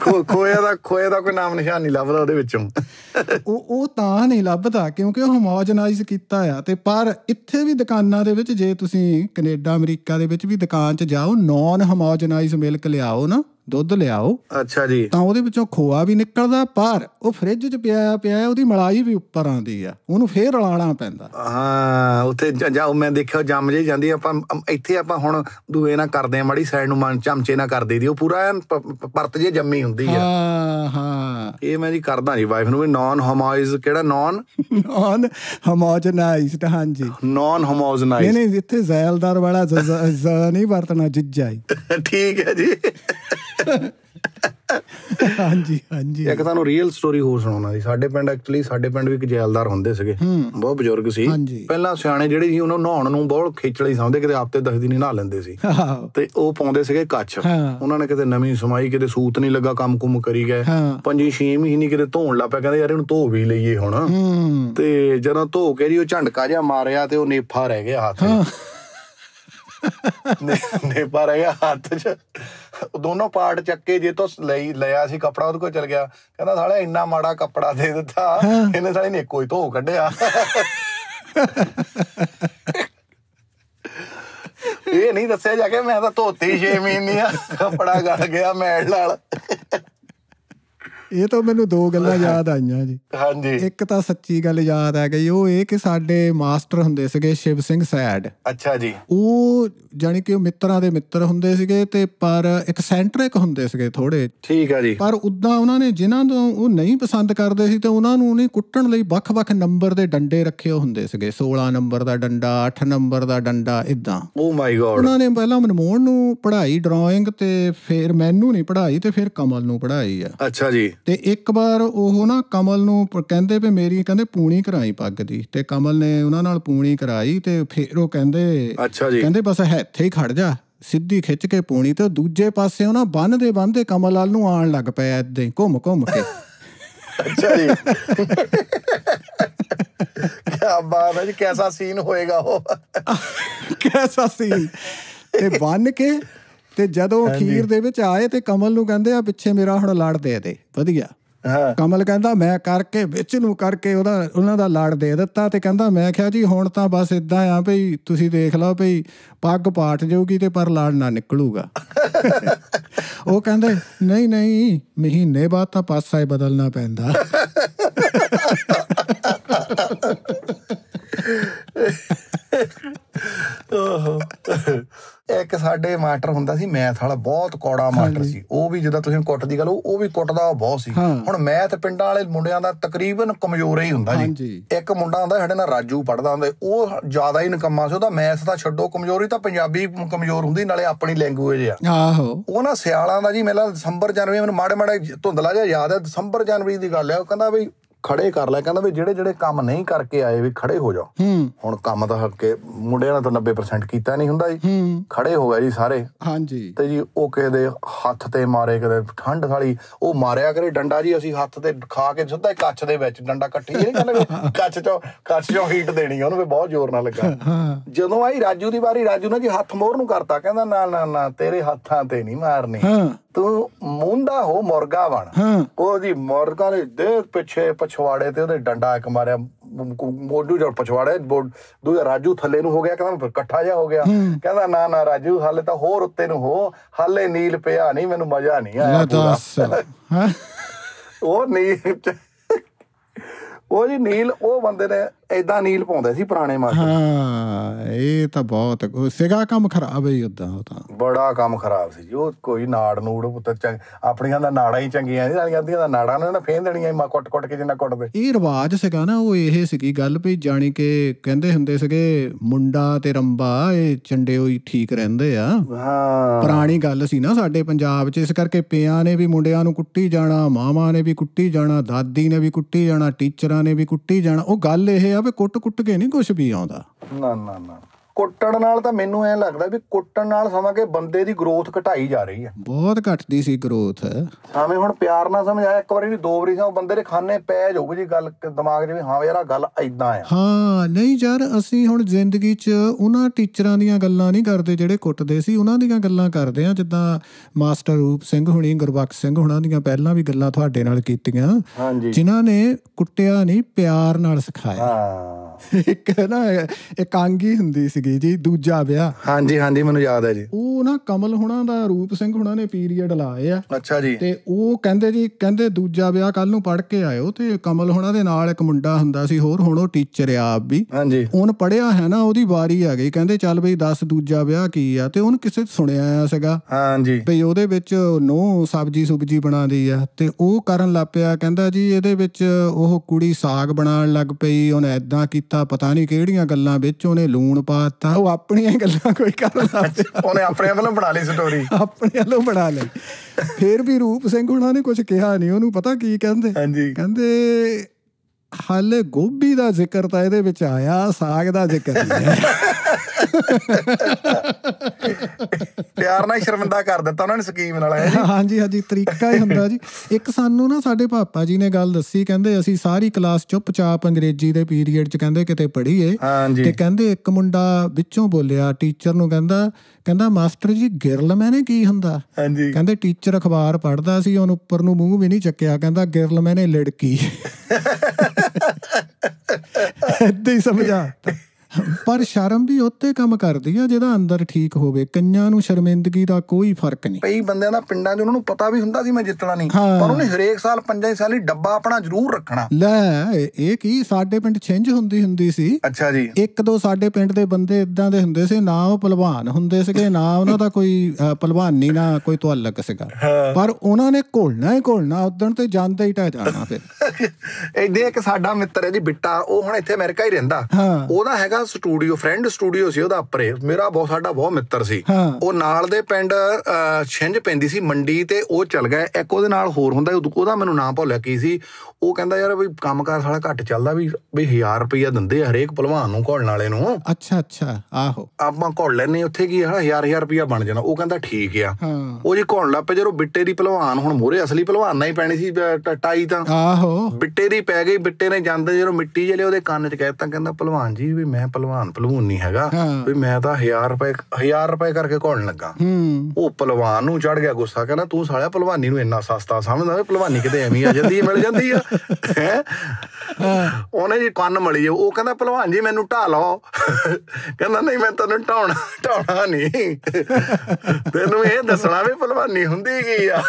ਖੋਏ ਦਾ ਖੋਏ ਦਾ ਕੋਈ ਨਾਮ ਨਿਸ਼ਾਨ ਨਹੀਂ ਲੱਭਦਾ ਉਹਦੇ ਵਿੱਚੋਂ ਉਹ ਉਹ ਤਾਂ ਨਹੀਂ ਲੱਭਦਾ ਕਿਉਂਕਿ ਉਹ ਹੋਮੋਜਨਾਈਜ਼ ਕੀਤਾ ਆ ਤੇ ਪਰ ਇੱਥੇ ਵੀ ਦੁਕਾਨਾਂ ਦੇ ਵਿੱਚ ਜੇ ਤੁਸੀਂ ਕੈਨੇਡਾ ਅਮਰੀਕਾ ਦੇ ਵਿੱਚ ਵੀ ਦੁਕਾਨ 'ਚ ਜਾਓ ਨਾਨ ਹੋਮੋਜਨਾਈਜ਼ ਮਿਲਕ ਲਿਆਓ ਨਾ ਦੁੱਧ ਲਿਆਓ ਅੱਛਾ ਜੀ ਤਾਂ ਉਹਦੇ ਵਿੱਚੋਂ ਖੋਆ ਵੀ ਨਿਕਲਦਾ ਪਰ ਉਹ ਫ੍ਰਿਜ 'ਚ ਪਿਆ ਪਿਆ ਉਹਦੀ ਮਲਾਈ ਵੀ ਉੱਪਰ ਆਂਦੀ ਆ ਉਹਨੂੰ ਫੇਰ ਰਲਾਣਾ ਪੈਂਦਾ ਹਾਂ ਉੱਥੇ ਜਾਂ ਮੈਂ ਦੇਖਿਆ ਜੰਮ ਜੇ ਜਾਂਦੀ ਆਪਾਂ ਇੱਥੇ ਆਪਾਂ ਹੁਣ ਦੂਏ ਨਾਲ ਕਰਦੇ ਆ ਮੜੀ ਸਾਈਡ ਨੂੰ ਮਨ ਚਮਚੇ ਨਾਲ ਕਰ ਦੀ ਉਹ ਪੂਰਾ ਪਰਤ ਜੇ ਜੰਮੀ ਹੁੰਦੀ ਆ ਹਾਂ ਹਾਂ ਇਹ ਮੈਂ ਜੀ ਕਰਦਾ ਜੀ ਵਾਈਫ ਨੂੰ ਵੀ ਨਾਨ ਹਮਾਇਜ਼ ਕਿਹੜਾ ਨਾਨ ਨਾਨ ਹਾਂ ਹਾਂਜੀ ਨਾਨ ਹੋਮੋਜਨਾਈਜ਼ ਨਹੀਂ ਨਹੀਂ ਇੱਥੇ ਜ਼ੈਲਦਾਰ ਵਾਲਾ ਜ਼ਾ ਨਹੀਂ ਵਰਤਣਾ ਜਿੱਜਾਈ ਠੀਕ ਹੈ ਜੀ ਹਾਂਜੀ ਹਾਂਜੀ ਇੱਕ ਤੁਹਾਨੂੰ ਰੀਅਲ ਸਟੋਰੀ ਹੋਰ ਸੁਣਾਉਣਾ ਸੀ ਸਾਡੇ ਪਿੰਡ ਐਕਚੁਅਲੀ ਸਾਡੇ ਪਿੰਡ ਵੀ ਇੱਕ ਜੈਲਦਾਰ ਹੁੰਦੇ ਸੀਗੇ ਬਹੁਤ ਬਜ਼ੁਰਗ ਸੀ ਪਹਿਲਾਂ ਸਿਆਣੇ ਜਿਹੜੇ ਸੀ ਉਹਨਾਂ ਨਹਾਉਣ ਨੂੰ ਬਹੁਤ ਖੇਚਲਾ ਹੀ ਸਮਝਦੇ ਕਿਤੇ ਆਪ ਤੇ 10 ਦਿਨ ਹੀ ਨਹਾ ਲੈਂਦੇ ਸੀ ਤੇ ਉਹ ਪਾਉਂਦੇ ਸੀਗੇ ਕੱਚ ਉਹਨਾਂ ਨੇ ਕਿਤੇ ਨਵੀਂ ਸਮਾਈ ਕਿਤੇ ਸੂਤ ਨਹੀਂ ਲੱਗਾ ਕੰਮ ਕੁਮ ਕਰੀ ਗਏ ਪੰਜੀ ਛੇ ਮਹੀਨੇ ਕਿਤੇ ਧੋਣ ਲੱਪਿਆ ਕਹਿੰਦੇ ਯਾਰ ਇਹਨੂੰ ਧੋ ਵੀ ਲਈਏ ਹੁਣ ਤੇ ਜਦੋਂ ਧੋ ਕੇ ਜੀ ਉਹ ਝੰਡਕਾ ਜਿਹਾ ਮਾਰਿਆ ਤੇ ਉਹ ਨੇਫਾ ਰਹਿ ਗਿਆ ਹੱਥ ਨੇ ਪਰ ਹੈਗਾ ਹੱਥ 'ਚ ਦੋਨੋਂ ਪਾਰਟ ਚੱਕੇ ਜੇ ਤੋਂ ਲਈ ਲਿਆ ਸੀ ਕਪੜਾ ਉਹਦੇ ਕੋਲ ਚਲ ਗਿਆ ਕਹਿੰਦਾ ਸਾਲੇ ਇੰਨਾ ਮਾੜਾ ਕਪੜਾ ਦੇ ਦਿੱਤਾ ਇਹਨੇ ਸਾਲੇ ਨੇ ਕੋਈ ਧੋ ਕੱਢਿਆ ਇਹ ਨਹੀਂ ਦੱਸਿਆ ਜਾ ਕੇ ਮੈਂ ਤਾਂ ਧੋਤੀ 6 ਮਹੀਨੇ ਆ ਕਪੜਾ ਗਲ ਗਿਆ ਮੈਲ ਨਾਲ ਇਹ ਤਾਂ ਮੈਨੂੰ ਦੋ ਗੱਲਾਂ ਯਾਦ ਆਈਆਂ ਜੀ ਹਾਂਜੀ ਇੱਕ ਤਾਂ ਸੱਚੀ ਗੱਲ ਯਾਦ ਆ ਗਈ ਉਹ ਇਹ ਕਿ ਸਾਡੇ ਮਾਸਟਰ ਹੁੰਦੇ ਸੀਗੇ ਸ਼ਿਵ ਸਿੰਘ ਸੈਡ ਅੱਛਾ ਜੀ ਉਹ ਜਾਨੀ ਕਿ ਉਹ ਮਿੱਤਰਾਂ ਦੇ ਮਿੱਤਰ ਹੁੰਦੇ ਸੀਗੇ ਤੇ ਪਰ ਇੱਕ ਸੈਂਟ੍ਰਿਕ ਹੁੰਦੇ ਸੀਗੇ ਥੋੜੇ ਠੀਕ ਆ ਜੀ ਪਰ ਉਦਾਂ ਉਹਨਾਂ ਨੇ ਜਿਨ੍ਹਾਂ ਨੂੰ ਉਹ ਨਹੀਂ ਪਸੰਦ ਕਰਦੇ ਸੀ ਤੇ ਉਹਨਾਂ ਨੂੰ ਨਹੀਂ ਕੁੱਟਣ ਲਈ ਵੱਖ-ਵੱਖ ਨੰਬਰ ਦੇ ਡੰਡੇ ਰੱਖੇ ਹੁੰਦੇ ਸੀਗੇ 16 ਨੰਬਰ ਦਾ ਡੰਡਾ 8 ਨੰਬਰ ਦਾ ਡੰਡਾ ਇਦਾਂ ਓ ਮਾਈ ਗੋਡ ਉਹਨਾਂ ਨੇ ਪਹਿਲਾਂ ਮਨਮੋਹਨ ਨੂੰ ਪੜ੍ਹਾਈ ਡਰਾਇੰਗ ਤੇ ਫਿਰ ਮੈਨੂੰ ਨਹੀਂ ਪੜ੍ਹਾਈ ਤੇ ਫਿਰ ਕਮਲ ਨੂੰ ਪੜ੍ਹਾਈ ਆ ਅੱਛਾ ਜੀ ਤੇ ਇੱਕ ਵਾਰ ਉਹ ਨਾ ਕਮਲ ਨੂੰ ਕਹਿੰਦੇ ਵੀ ਮੇਰੀ ਕਹਿੰਦੇ ਪੂਣੀ ਕਰਾਈ ਪੱਗ ਦੀ ਤੇ ਕਮਲ ਨੇ ਉਹਨਾਂ ਨਾਲ ਪੂਣੀ ਕਰਾਈ ਤੇ ਫਿਰ ਉਹ ਕਹਿੰਦੇ ਕਹਿੰਦੇ ਬਸ ਇੱਥੇ ਹੀ ਖੜ ਜਾ ਸਿੱਧੀ ਖਿੱਚ ਕੇ ਪੂਣੀ ਤੇ ਦੂਜੇ ਪਾਸੇ ਉਹਨਾਂ ਬੰਨ ਦੇ ਬੰਨ ਦੇ ਕਮਲ ਲਾਲ ਨੂੰ ਆਣ ਲੱਗ ਪਿਆ ਐਦਾਂ ਘੁੰਮ ਘੁੰਮ ਕੇ ਅੱਛਾ ਜੀ ਕਿਆ ਬਾਤ ਹੈ ਜੀ ਕਿਹਦਾ ਸੀਨ ਹੋਏਗਾ ਉਹ ਕਿਹਦਾ ਸੀਨ ਤੇ ਬੰਨ ਕੇ ਤੇ ਜਦੋਂ ਅਖੀਰ ਦੇ ਵਿੱਚ ਆਏ ਤੇ ਕਮਲ ਨੂੰ ਕਹਿੰਦੇ ਆ ਪਿੱਛੇ ਮੇਰਾ ਹੁਣ ਲਾੜ ਦੇ ਦੇ ਵਧੀਆ ਕਮਲ ਕਹਿੰਦਾ ਮੈਂ ਕਰਕੇ ਵਿੱਚ ਨੂੰ ਕਰਕੇ ਉਹਦਾ ਉਹਨਾਂ ਦਾ ਲਾੜ ਦੇ ਦਿੱਤਾ ਤੇ ਕਹਿੰਦਾ ਮੈਂ ਕਿਹਾ ਜੀ ਹੁਣ ਤਾਂ ਬਸ ਇਦਾਂ ਆ ਭਈ ਤੁਸੀਂ ਦੇਖ ਲਓ ਭਈ ਪੱਗ ਪਾਟ ਜਾਊਗੀ ਤੇ ਪਰ ਲਾੜ ਨਾ ਨਿਕਲੂਗਾ ਉਹ ਕਹਿੰਦੇ ਨਹੀਂ ਨਹੀਂ ਮਹੀਨੇ ਬਾਅਦ ਤਾਂ ਪਾਸਾ ਹੀ ਬਦਲਣਾ ਪੈਂਦਾ ਇੱਕ ਸਾਡੇ ਮਾਸਟਰ ਹੁੰਦਾ ਸੀ ਮੈਥ ਵਾਲਾ ਬਹੁਤ ਕੌੜਾ ਮਾਸਟਰ ਸੀ ਉਹ ਵੀ ਜਦੋਂ ਤੁਸੀਂ ਕੁੱਟ ਦੀ ਗੱਲ ਉਹ ਵੀ ਕੁੱਟਦਾ ਬਹੁਤ ਸੀ ਹੁਣ ਮੈਥ ਪਿੰਡਾਂ ਵਾਲੇ ਮੁੰਡਿਆਂ ਦਾ ਤਕਰੀਬਨ ਕਮਜ਼ੋਰ ਹੀ ਹੁੰਦਾ ਜੀ ਇੱਕ ਮੁੰਡਾ ਹੁੰਦਾ ਸਾਡੇ ਨਾਲ ਰਾਜੂ ਪੜਦਾ ਹੁੰਦਾ ਉਹ ਜ਼ਿਆਦਾ ਹੀ ਨਕਮਾ ਸੀ ਉਹਦਾ ਮੈਥ ਦਾ ਛੱਡੋ ਕਮਜ਼ੋਰੀ ਤਾਂ ਪੰਜਾਬੀ ਕਮਜ਼ੋਰ ਹੁੰਦੀ ਨਾਲੇ ਆਪਣੀ ਲੈਂਗੁਏਜ ਆ ਆਹੋ ਉਹ ਨਾ ਸਿਆਲਾਂ ਦਾ ਜੀ ਮੇਲਾ ਦਸੰਬਰ ਜਨਵਰੀ ਮੈਨੂੰ ਮਾੜੇ ਮਾੜੇ ਧੁੰਦਲਾ ਜਿਹਾ ਯਾਦ ਹੈ ਦਸੰਬਰ ਜਨਵਰੀ ਦੀ ਗੱਲ ਹੈ ਉਹ ਕਹਿੰਦਾ ਬਈ ਖੜੇ ਕਰ ਲੈ ਕਹਿੰਦਾ ਵੀ ਜਿਹੜੇ ਜਿਹੜੇ ਕੰਮ ਨਹੀਂ ਕਰਕੇ ਆਏ ਵੀ ਖੜੇ ਹੋ ਜਾ ਹੁਣ ਕੰਮ ਤਾਂ ਹੱਕੇ ਮੁੰਡਿਆਂ ਨੇ ਤਾਂ 90% ਕੀਤਾ ਨਹੀਂ ਹੁੰਦਾ ਜੀ ਖੜੇ ਹੋ ਗਏ ਜੀ ਸਾਰੇ ਹਾਂਜੀ ਤੇ ਜੀ ਉਹ ਕਿਸੇ ਦੇ ਹੱਥ ਤੇ ਮਾਰੇ ਕਦੇ ਠੰਡ ਖਾਲੀ ਉਹ ਮਾਰਿਆ ਕਰੇ ਡੰਡਾ ਜੀ ਅਸੀਂ ਹੱਥ ਤੇ ਖਾ ਕੇ ਸਿੱਧਾ ਹੀ ਕੱਚ ਦੇ ਵਿੱਚ ਡੰਡਾ ਕੱਟੀ ਨਹੀਂ ਕਹਿੰਦੇ ਕੱਚ ਚੋਂ ਕੱਚ ਚੋਂ ਹੀਟ ਦੇਣੀ ਉਹਨੂੰ ਵੀ ਬਹੁਤ ਜ਼ੋਰ ਨਾਲ ਲੱਗਾ ਜਦੋਂ ਆਈ ਰਾਜੂ ਦੀ ਵਾਰੀ ਰਾਜੂ ਨੇ ਜੀ ਹੱਥ ਮੋਹਰ ਨੂੰ ਕਰਤਾ ਕਹਿੰਦਾ ਨਾ ਨਾ ਨਾ ਤੇਰੇ ਹੱਥਾਂ ਤੇ ਨਹੀਂ ਮਾਰਨੀ ਹਾਂ ਤੂੰ ਮੁੰਡਾ ਹੋ ਮੁਰਗਾ ਬਣ ਉਹਦੀ ਮੁਰਗਾ ਦੇ ਦੇਰ ਪਿੱਛੇ ਪਛਵਾੜੇ ਤੇ ਉਹਦੇ ਡੰਡਾ ਇੱਕ ਮਾਰਿਆ ਮੋਢੂ ਜੜ ਪਛਵਾੜੇ ਦੂਜਾ ਰਾਜੂ ਥੱਲੇ ਨੂੰ ਹੋ ਗਿਆ ਕਹਿੰਦਾ ਇਕੱਠਾ ਜਾ ਹੋ ਗਿਆ ਕਹਿੰਦਾ ਨਾ ਨਾ ਰਾਜੂ ਹਾਲੇ ਤਾਂ ਹੋਰ ਉੱਤੇ ਨੂੰ ਹੋ ਹਾਲੇ ਨੀਲ ਪਿਆ ਨਹੀਂ ਮੈਨੂੰ ਮਜ਼ਾ ਨਹੀਂ ਆਇਆ ਉਹ ਨੀਲ ਉਹ ਜੀ ਨੀਲ ਉਹ ਬੰਦੇ ਨੇ ਐਦਾਂ ਨੀਲ ਪਾਉਂਦੇ ਸੀ ਪੁਰਾਣੇ ਮਾਸਟਰ ਹਾਂ ਇਹ ਤਾਂ ਬਹੁਤ ਸਿਗਾ ਕੰਮ ਖਰਾਬ ਹੈ ਉਦਾਂ ਉਹ ਤਾਂ ਬੜਾ ਕੰਮ ਖਰਾਬ ਸੀ ਜੀ ਉਹ ਕੋਈ ਨਾੜ ਨੂੜ ਪੁੱਤ ਆਪਣੀਆਂ ਦਾ ਨਾੜਾ ਹੀ ਚੰਗੀਆਂ ਨਹੀਂ ਆਲੀਆਂ ਦੀਆਂ ਨਾੜਾਂ ਨੂੰ ਨਾ ਫੇਨ ਦੇਣੀਆਂ ਮਾ ਕੁੱਟ ਕੁੱਟ ਕੇ ਜਿੰਨਾ ਕੁੱਟਦੇ ਇਹ ਰਿਵਾਜ ਸੀਗਾ ਨਾ ਉਹ ਇਹ ਸੀਗੀ ਗੱਲ ਵੀ ਜਾਣੀ ਕਿ ਕਹਿੰਦੇ ਹੁੰਦੇ ਸੀਗੇ ਮੁੰਡਾ ਤੇ ਰੰਬਾ ਇਹ ਚੰਡੇ ਹੋਈ ਠੀਕ ਰਹਿੰਦੇ ਆ ਹਾਂ ਪੁਰਾਣੀ ਗੱਲ ਸੀ ਨਾ ਸਾਡੇ ਪੰਜਾਬ 'ਚ ਇਸ ਕਰਕੇ ਪਿਆਂ ਨੇ ਵੀ ਮੁੰਡਿਆਂ ਨੂੰ ਕੁੱਟੀ ਜਾਣਾ ਮਾਵਾਂ ਨੇ ਵੀ ਕੁੱਟੀ ਜਾਣਾ ਦਾਦੀ ਨੇ ਵੀ ਕੁੱਟੀ ਜਾਣਾ ਟੀਚਰਾਂ ਨੇ ਵੀ ਕੁੱਟੀ ਜਾਣਾ ਉਹ ਗੱਲ ਇਹ ਆ ਵੀ ਕੁੱਟ-ਕੁੱਟ ਕੇ ਨਹੀਂ ਕੁਝ ਵੀ ਆਉਂਦਾ ਨਾ ਨਾ ਨਾ ਕੁੱਟਣ ਨਾਲ ਤਾਂ ਮੈਨੂੰ ਐਂ ਲੱਗਦਾ ਵੀ ਕੁੱਟਣ ਨਾਲ ਸਮਾਂ ਕਿ ਬੰਦੇ ਦੀ ਗਰੋਥ ਘਟਾਈ ਜਾ ਰਹੀ ਹੈ ਬਹੁਤ ਘਟਦੀ ਸੀ ਗਰੋਥ ਸਾਵੇਂ ਹੁਣ ਪਿਆਰ ਨਾਲ ਸਮਝਾਇਆ ਇੱਕ ਵਾਰੀ ਨਹੀਂ ਦੋ ਵਾਰੀ ਸਾਂ ਬੰਦੇ ਦੇ ਖਾਨੇ ਪੈ ਜਾਊ ਜੀ ਗੱਲ ਦਿਮਾਗ 'ਚ ਵੀ ਹਾਂ ਯਾਰ ਆ ਗੱਲ ਐਦਾਂ ਆ ਹਾਂ ਨਹੀਂ ਯਾਰ ਅਸੀਂ ਹੁਣ ਜ਼ਿੰਦਗੀ 'ਚ ਉਹਨਾਂ ਟੀਚਰਾਂ ਦੀਆਂ ਗੱਲਾਂ ਨਹੀਂ ਕਰਦੇ ਜਿਹੜੇ ਕੁੱਟਦੇ ਸੀ ਉਹਨਾਂ ਦੀਆਂ ਗੱਲਾਂ ਕਰਦੇ ਆ ਜਿੱਦਾਂ ਮਾਸਟਰ ਰੂਪ ਸਿੰਘ ਹੁਣੀ ਗੁਰਬਖਸ਼ ਸਿੰਘ ਹੁਣਾਂ ਦੀਆਂ ਪਹਿਲਾਂ ਵੀ ਗੱਲਾਂ ਤੁਹਾਡੇ ਨਾਲ ਕੀਤੀਆਂ ਜਿਨ੍ਹਾਂ ਨੇ ਕੁੱਟਿਆ ਨਹੀਂ ਪਿਆਰ ਨਾਲ ਸਿਖਾਇਆ ਹਾਂ ਇੱਕ ਨਾ ਇਕਾਂਗੀ ਹੁੰਦੀ ਸੀ ਗਈ ਜੀ ਦੂਜਾ ਵਿਆਹ ਹਾਂਜੀ ਹਾਂਜੀ ਮੈਨੂੰ ਯਾਦ ਹੈ ਜੀ ਉਹ ਨਾ ਕਮਲ ਹੁਣਾਂ ਦਾ ਰੂਪ ਸਿੰਘ ਹੁਣਾਂ ਨੇ ਪੀਰੀਅਡ ਲਾਏ ਆ ਅੱਛਾ ਜੀ ਤੇ ਉਹ ਕਹਿੰਦੇ ਜੀ ਕਹਿੰਦੇ ਦੂਜਾ ਵਿਆਹ ਕੱਲ ਨੂੰ ਪੜ ਕੇ ਆਇਓ ਤੇ ਕਮਲ ਹੁਣਾਂ ਦੇ ਨਾਲ ਇੱਕ ਮੁੰਡਾ ਹੁੰਦਾ ਸੀ ਹੋਰ ਹੁਣ ਉਹ ਟੀਚਰ ਆ ਆਪ ਵੀ ਹਾਂਜੀ ਉਹਨ ਪੜਿਆ ਹੈ ਨਾ ਉਹਦੀ ਵਾਰੀ ਆ ਗਈ ਕਹਿੰਦੇ ਚੱਲ ਬਈ ਦੱਸ ਦੂਜਾ ਵਿਆਹ ਕੀ ਆ ਤੇ ਉਹਨ ਕਿਸੇ ਸੁਣਿਆ ਆ ਸੀਗਾ ਹਾਂਜੀ ਬਈ ਉਹਦੇ ਵਿੱਚ ਨੋ ਸਬਜੀ ਸੁਬਜੀ ਬਣਾਦੀ ਆ ਤੇ ਉਹ ਕਰਨ ਲੱਪਿਆ ਕਹਿੰਦਾ ਜੀ ਇਹਦੇ ਵਿੱਚ ਉਹ ਕੁੜੀ ਸਾਗ ਬਣਾਉਣ ਲੱਗ ਪਈ ਉਹਨੇ ਐਦਾਂ ਕੀਤਾ ਪਤਾ ਨਹੀਂ ਕਿਹੜੀਆਂ ਗੱਲਾਂ ਵਿੱਚ ਉਹਨੇ ਲੂਣ ਪਾ ਬਾਤਾਂ ਉਹ ਆਪਣੀਆਂ ਗੱਲਾਂ ਕੋਈ ਕਰ ਲਾ ਉਹਨੇ ਆਪਣੇ ਵੱਲੋਂ ਬਣਾ ਲਈ ਸਟੋਰੀ ਆਪਣੇ ਵੱਲੋਂ ਬਣਾ ਲਈ ਫਿਰ ਵੀ ਰੂਪ ਸਿੰਘ ਉਹਨਾਂ ਨੇ ਕੁਝ ਕਿਹਾ ਨਹੀਂ ਉਹਨੂੰ ਪਤਾ ਕੀ ਕਹਿੰਦੇ ਕਹਿੰਦੇ ਹਾਲੇ ਗੋਭੀ ਦਾ ਜ਼ਿਕਰ ਤਾਂ ਇਹਦੇ ਵਿੱਚ ਆਇਆ ਸਾਗ ਦਾ ਜ਼ਿਕਰ ਨਹੀਂ ਪਿਆਰ ਨਾਲ ਸ਼ਰਮਿੰਦਾ ਕਰ ਦਿੱਤਾ ਉਹਨਾਂ ਨੇ ਸਕੀਮ ਨਾਲ ਹੈ ਜੀ ਹਾਂਜੀ ਹਾਂਜੀ ਤਰੀਕਾ ਹੀ ਹੁੰਦਾ ਜੀ ਇੱਕ ਸਾਨੂੰ ਨਾ ਸਾਡੇ ਪਾਪਾ ਜੀ ਨੇ ਗੱਲ ਦੱਸੀ ਕਹਿੰਦੇ ਅਸੀਂ ਸਾਰੀ ਕਲਾਸ ਚੁੱਪਚਾਪ ਅੰਗਰੇਜ਼ੀ ਦੇ ਪੀਰੀਅਡ 'ਚ ਕਹਿੰਦੇ ਕਿਤੇ ਪੜ੍ਹੀਏ ਤੇ ਕਹਿੰਦੇ ਇੱਕ ਮੁੰਡਾ ਵਿੱਚੋਂ ਬੋਲਿਆ ਟੀਚਰ ਨੂੰ ਕਹਿੰਦਾ ਕਹਿੰਦਾ ਮਾਸਟਰ ਜੀ ਮੈਨੇ ਕੀ ਹੁੰਦਾ ਕਹਿੰਦੇ ਟੀਚਰ ਅਖਬਾਰ ਪੜ੍ਹਦਾ ਸੀ ਉਹਨੂੰ ਉੱਪਰ ਨੂੰ ਮੂੰਹ ਵੀ ਨਹੀਂ ਚੱਕਿਆ ਕਹਿੰਦਾ ਮੈਨੇ ਲੜਕੀ ਇੱਦਾਂ ਹੀ ਸਮਝਾ ਪਰ ਸ਼ਰਮ ਵੀ ਉੱਤੇ ਕੰਮ ਕਰਦੀ ਆ ਜਿਹਦਾ ਅੰਦਰ ਠੀਕ ਹੋਵੇ ਕੰਨਾਂ ਨੂੰ ਸ਼ਰਮਿੰਦਗੀ ਦਾ ਕੋਈ ਫਰਕ ਨਹੀਂ ਪਈ ਬੰਦਿਆਂ ਦਾ ਪਿੰਡਾਂ 'ਚ ਉਹਨਾਂ ਨੂੰ ਪਤਾ ਵੀ ਹੁੰਦਾ ਸੀ ਮੈਂ ਜਿੱਤਣਾ ਨਹੀਂ ਪਰ ਉਹਨੇ ਹਰੇਕ ਸਾਲ 5 ਸਾਲ ਹੀ ਡੱਬਾ ਆਪਣਾ ਜ਼ਰੂਰ ਰੱਖਣਾ ਲੈ ਇਹ ਕੀ ਸਾਡੇ ਪਿੰਡ ਛਿੰਝ ਹੁੰਦੀ ਹੁੰਦੀ ਸੀ ਅੱਛਾ ਜੀ ਇੱਕ ਦੋ ਸਾਡੇ ਪਿੰਡ ਦੇ ਬੰਦੇ ਇਦਾਂ ਦੇ ਹੁੰਦੇ ਸੀ ਨਾ ਉਹ ਪਹਿਲਵਾਨ ਹੁੰਦੇ ਸੀਗੇ ਨਾ ਉਹਨਾਂ ਦਾ ਕੋਈ ਪਹਿਲਵਾਨੀ ਨਾ ਕੋਈ ਤੁਅਲਕ ਸੀਗਾ ਪਰ ਉਹਨਾਂ ਨੇ ਘੋਲਣਾ ਹੀ ਘੋਲਣਾ ਉਦੋਂ ਤੇ ਜਾਂਦਾ ਹੀ ਟਹਿ ਜਾਣਾ ਫਿਰ ਇਹ ਇੱਕ ਸਾਡਾ ਮਿੱਤਰ ਹੈ ਜੀ ਬਿੱਟਾ ਉਹ ਹੁਣ ਇੱਥੇ ਅਮਰੀਕਾ ਹੀ ਰਹਿੰਦਾ ਉਹਦਾ ਹੈਗਾ ਸਟੂਡੀਓ ਫਰੈਂਡ ਸਟੂਡੀਓ ਸੀ ਉਹਦਾ ਅਪਰੇ ਮੇਰਾ ਬਹੁਤ ਸਾਡਾ ਬਹੁਤ ਮਿੱਤਰ ਸੀ ਉਹ ਨਾਲ ਦੇ ਪਿੰਡ ਛਿੰਝ ਪੈਂਦੀ ਸੀ ਮੰਡੀ ਤੇ ਉਹ ਚਲ ਗਿਆ ਇੱਕ ਉਹਦੇ ਨਾਲ ਹੋਰ ਹੁੰਦਾ ਉਹਦਾ ਮੈਨੂੰ ਨਾਮ ਭੁੱਲਿਆ ਕੀ ਸੀ ਉਹ ਕਹਿੰਦਾ ਯਾਰ ਵੀ ਕੰਮਕਾਰ ਸਾਲਾ ਘੱਟ ਚੱਲਦਾ ਵੀ ਵੀ 1000 ਰੁਪਇਆ ਦਿੰਦੇ ਆ ਹਰੇਕ ਭਲਵਾਨ ਨੂੰ ਘੋਲਣ ਵਾਲੇ ਨੂੰ ਅੱਛਾ ਅੱਛਾ ਆਹੋ ਆਪਾਂ ਘੋਲ ਲੈਨੇ ਉੱਥੇ ਕੀ ਹਣਾ 1000 1000 ਰੁਪਇਆ ਬਣ ਜਾਣਾ ਉਹ ਕਹਿੰਦਾ ਠੀਕ ਆ ਉਹ ਜੀ ਘੋੜਨ ਲੱਗ ਪਏ ਜਦੋਂ ਬਿੱਟੇ ਦੀ ਭਲਵਾਨ ਹੁਣ ਮੋਰੇ ਅਸਲੀ ਭਲਵਾਨ ਨਹੀਂ ਹੀ ਪੈਣੀ ਸੀ ਟਾਈ ਤਾਂ ਆਹੋ ਬਿੱਟੇ ਦੀ ਪੈ ਗਈ ਬਿੱਟੇ ਨੇ ਜਾਂਦੇ ਜਦੋਂ ਮਿੱਟੀ ਜਲੇ ਉਹਦੇ ਕੰਨ 'ਚ ਕਹਿਤਾ ਕਹਿੰਦਾ ਭਲਵਾਨ ਜੀ ਵੀ ਮੈਂ ਪਹਿਲਵਾਨ ਪਹਿਲੂਨ ਨਹੀਂ ਹੈਗਾ ਵੀ ਮੈਂ ਤਾਂ 1000 ਰੁਪਏ 1000 ਰੁਪਏ ਕਰਕੇ ਘੋਲਣ ਲੱਗਾ ਉਹ ਪਹਿਲਵਾਨ ਨੂੰ ਚੜ ਗਿਆ ਗੁੱਸਾ ਕਹਿੰਦਾ ਤੂੰ ਸਾਲਿਆ ਪਹਿਲਵਾਨੀ ਨੂੰ ਇੰਨਾ ਸਸਤਾ ਸਮਝਦਾ ਵੀ ਪਹਿਲਵਾਨੀ ਕਿਤੇ ਐਵੇਂ ਆ ਜਾਂਦੀ ਮਿਲ ਜਾਂਦੀ ਆ ਉਹਨੇ ਜੀ ਕੰਨ ਮਲੀ ਉਹ ਕਹਿੰਦਾ ਪਹਿਲਵਾਨ ਜੀ ਮੈਨੂੰ ਢਾ ਲਓ ਕਹਿੰਦਾ ਨਹੀਂ ਮੈਂ ਤੈਨੂੰ ਢਾਉਣਾ ਢਾਉਣਾ ਨਹੀਂ ਤੈਨੂੰ ਇਹ ਦੱਸਣਾ ਵੀ ਪਹਿਲਵਾਨੀ ਹੁੰਦੀ ਕੀ ਆ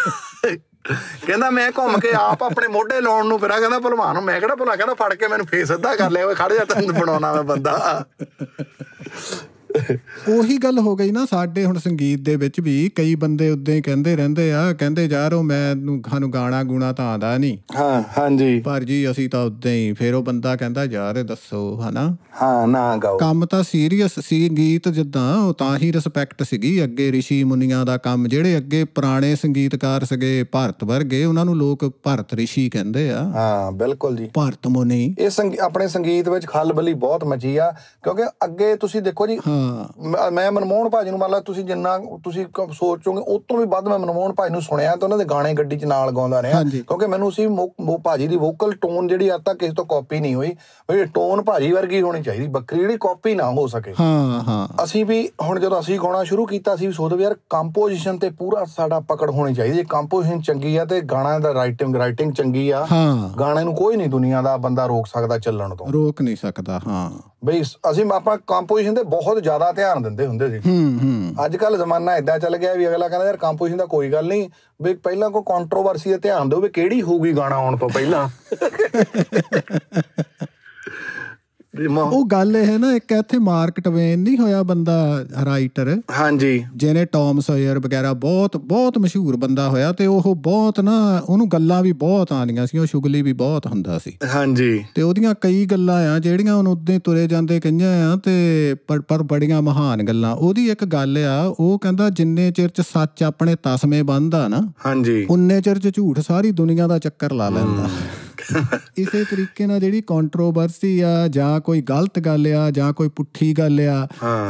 ਕਹਿੰਦਾ ਮੈਂ ਘੁੰਮ ਕੇ ਆਪ ਆਪਣੇ ਮੋਢੇ ਲਾਉਣ ਨੂੰ ਫਿਰਾਂ ਕਹਿੰਦਾ ਭਲਵਾਨ ਮੈਂ ਕਿਹੜਾ ਭਲਾ ਕਹਿੰਦਾ ਫੜ ਕੇ ਮੈਨੂੰ ਫੇਸ ਸਿੱਧਾ ਕਰ ਲਿਆ ਓਏ ਖੜ ਜਾ ਤੈਨੂੰ ਬਣਾਉਣਾ ਮੈਂ ਬੰਦਾ ਉਹੀ ਗੱਲ ਹੋ ਗਈ ਨਾ ਸਾਡੇ ਹੁਣ ਸੰਗੀਤ ਦੇ ਵਿੱਚ ਵੀ ਕਈ ਬੰਦੇ ਉਦਾਂ ਹੀ ਕਹਿੰਦੇ ਰਹਿੰਦੇ ਆ ਕਹਿੰਦੇ ਉਹ ਮੈਂ ਸਾਨੂੰ ਗਾਣਾ ਗੁਣਾ ਤਾਂ ਆਂਦਾ ਨਹੀਂ ਹਾਂ ਹਾਂਜੀ ਪਰ ਜੀ ਅਸੀਂ ਤਾਂ ਉਦਾਂ ਹੀ ਫਿਰ ਉਹ ਬੰਦਾ ਕਹਿੰਦਾ ਯਾਰ ਦੱਸੋ ਹਨਾ ਹਾਂ ਨਾ ਗਾਓ ਕੰਮ ਤਾਂ ਸੀਰੀਅਸ ਸੀ ਗੀਤ ਜਿੱਦਾਂ ਉਹ ਤਾਂ ਹੀ ਰਿਸਪੈਕਟ ਸੀਗੀ ਅੱਗੇ ਰਿਸ਼ੀ ਮੁਨੀਆਂ ਦਾ ਕੰਮ ਜਿਹੜੇ ਅੱਗੇ ਪੁਰਾਣੇ ਸੰਗੀਤਕਾਰ ਸਗੇ ਭਾਰਤ ਵਰਗੇ ਉਹਨਾਂ ਨੂੰ ਲੋਕ ਭਾਰਤ ਰਿਸ਼ੀ ਕਹਿੰਦੇ ਆ ਹਾਂ ਬਿਲਕੁਲ ਜੀ ਭਾਰਤ ਮੁਨੀ ਇਹ ਆਪਣੇ ਸੰਗੀਤ ਵਿੱਚ ਖਲਬਲੀ ਬਹੁਤ ਮਚੀ ਆ ਕਿਉਂਕਿ ਅੱਗੇ ਤੁਸੀਂ ਦੇਖੋ ਜੀ ਹਾਂ ਮੈਂ ਮਨਮੋਹਨ ਭਾਜੀ ਨੂੰ ਮੰਨ ਲਾ ਤੁਸੀਂ ਜਿੰਨਾ ਤੁਸੀਂ ਸੋਚੋਗੇ ਉਸ ਤੋਂ ਵੀ ਵੱਧ ਮੈਂ ਮਨਮੋਹਨ ਭਾਜੀ ਨੂੰ ਸੁਣਿਆ ਤੇ ਉਹਨਾਂ ਦੇ ਗਾਣੇ ਗੱਡੀ 'ਚ ਨਾਲ ਗਾਉਂਦਾ ਰਿਹਾ ਕਿਉਂਕਿ ਮੈਨੂੰ ਸੀ ਉਹ ਭਾਜੀ ਦੀ ਵੋਕਲ ਟੋਨ ਜਿਹੜੀ ਆ ਤੱਕ ਕਿਸੇ ਤੋਂ ਕਾਪੀ ਨਹੀਂ ਹੋਈ ਵੀ ਟੋਨ ਭਾਜੀ ਵਰਗੀ ਹੋਣੀ ਚਾਹੀਦੀ ਬੱਕਰੀ ਜਿਹੜੀ ਕਾਪੀ ਨਾ ਹੋ ਸਕੇ ਹਾਂ ਹਾਂ ਅਸੀਂ ਵੀ ਹੁਣ ਜਦੋਂ ਅਸੀਂ ਗਾਉਣਾ ਸ਼ੁਰੂ ਕੀਤਾ ਸੀ ਸੋਚਦੇ ਯਾਰ ਕੰਪੋਜੀਸ਼ਨ ਤੇ ਪੂਰਾ ਸਾਡਾ ਪਕੜ ਹੋਣੀ ਚਾਹੀਦੀ ਜੇ ਕੰਪੋਜੀਸ਼ਨ ਚੰਗੀ ਆ ਤੇ ਗਾਣਾ ਦਾ ਰਾਈਟਿੰਗ ਰਾਈਟਿੰਗ ਚੰਗੀ ਆ ਗਾਣੇ ਨੂੰ ਕੋਈ ਨਹੀਂ ਦੁਨੀਆ ਦਾ ਬੰਦਾ ਰੋਕ ਸਕਦਾ ਚੱਲਣ ਤੋਂ ਰੋਕ ਨਹੀਂ ਸਕਦਾ ਹਾਂ ਬਈ ਅਸੀਂ ਆਪਾਂ ਕੰਪੋਜੀਸ਼ਨ ਤੇ ਬਹੁਤ ਜ਼ਿਆਦਾ ਧਿਆਨ ਦਿੰਦੇ ਹੁੰਦੇ ਸੀ ਹੂੰ ਹੂੰ ਅੱਜ ਕੱਲ ਜ਼ਮਾਨਾ ਇਦਾਂ ਚੱਲ ਗਿਆ ਵੀ ਅਗਲਾ ਕਹਿੰਦਾ ਯਾਰ ਕੰਪੋਜੀਸ਼ਨ ਦਾ ਕੋਈ ਗੱਲ ਨਹੀਂ ਵੀ ਪਹਿਲਾਂ ਕੋ ਕੰਟਰੋਵਰਸੀ ਤੇ ਧਿਆਨ ਦਿਓ ਵੀ ਕਿਹੜੀ ਹੋਊਗੀ ਗਾਣਾ ਆਉਣ ਤੋਂ ਪਹਿਲਾਂ ਉਹ ਗੱਲ ਇਹ ਹੈ ਨਾ ਇੱਕ ਇੱਥੇ ਮਾਰਕ ਟਵੇਨ ਨਹੀਂ ਹੋਇਆ ਬੰਦਾ ਰਾਈਟਰ ਹਾਂਜੀ ਜਿਹਨੇ ਟੌਮ ਸੋਇਰ ਵਗੈਰਾ ਬਹੁਤ ਬਹੁਤ ਮਸ਼ਹੂਰ ਬੰਦਾ ਹੋਇਆ ਤੇ ਉਹ ਬਹੁਤ ਨਾ ਉਹਨੂੰ ਗੱਲਾਂ ਵੀ ਬਹੁਤ ਆਉਂਦੀਆਂ ਸੀ ਉਹ ਸ਼ੁਗਲੀ ਵੀ ਬਹੁਤ ਹੁੰਦਾ ਸੀ ਹਾਂਜੀ ਤੇ ਉਹਦੀਆਂ ਕਈ ਗੱਲਾਂ ਆ ਜਿਹੜੀਆਂ ਉਹਨੂੰ ਉਦੋਂ ਤੁਰੇ ਜਾਂਦੇ ਕਈਆਂ ਆ ਤੇ ਪਰ ਪਰ ਬੜੀਆਂ ਮਹਾਨ ਗੱਲਾਂ ਉਹਦੀ ਇੱਕ ਗੱਲ ਆ ਉਹ ਕਹਿੰਦਾ ਜਿੰਨੇ ਚਿਰ ਚ ਸੱਚ ਆਪਣੇ ਤਸਮੇ ਬੰਦਾ ਨਾ ਹਾਂਜੀ ਉਨੇ ਚਿਰ ਚ ਝੂਠ ਸਾਰੀ ਦੁਨੀਆ ਦਾ ਚੱਕਰ ਲਾ ਲੈਂਦਾ ਇਸੇ ਤਰੀਕੇ ਨਾਲ ਜਿਹੜੀ ਕੰਟਰੋਵਰਸੀ ਆ ਜਾਂ ਕੋਈ ਗਲਤ ਗੱਲ ਆ ਜਾਂ ਕੋਈ ਪੁੱਠੀ ਗੱਲ ਆ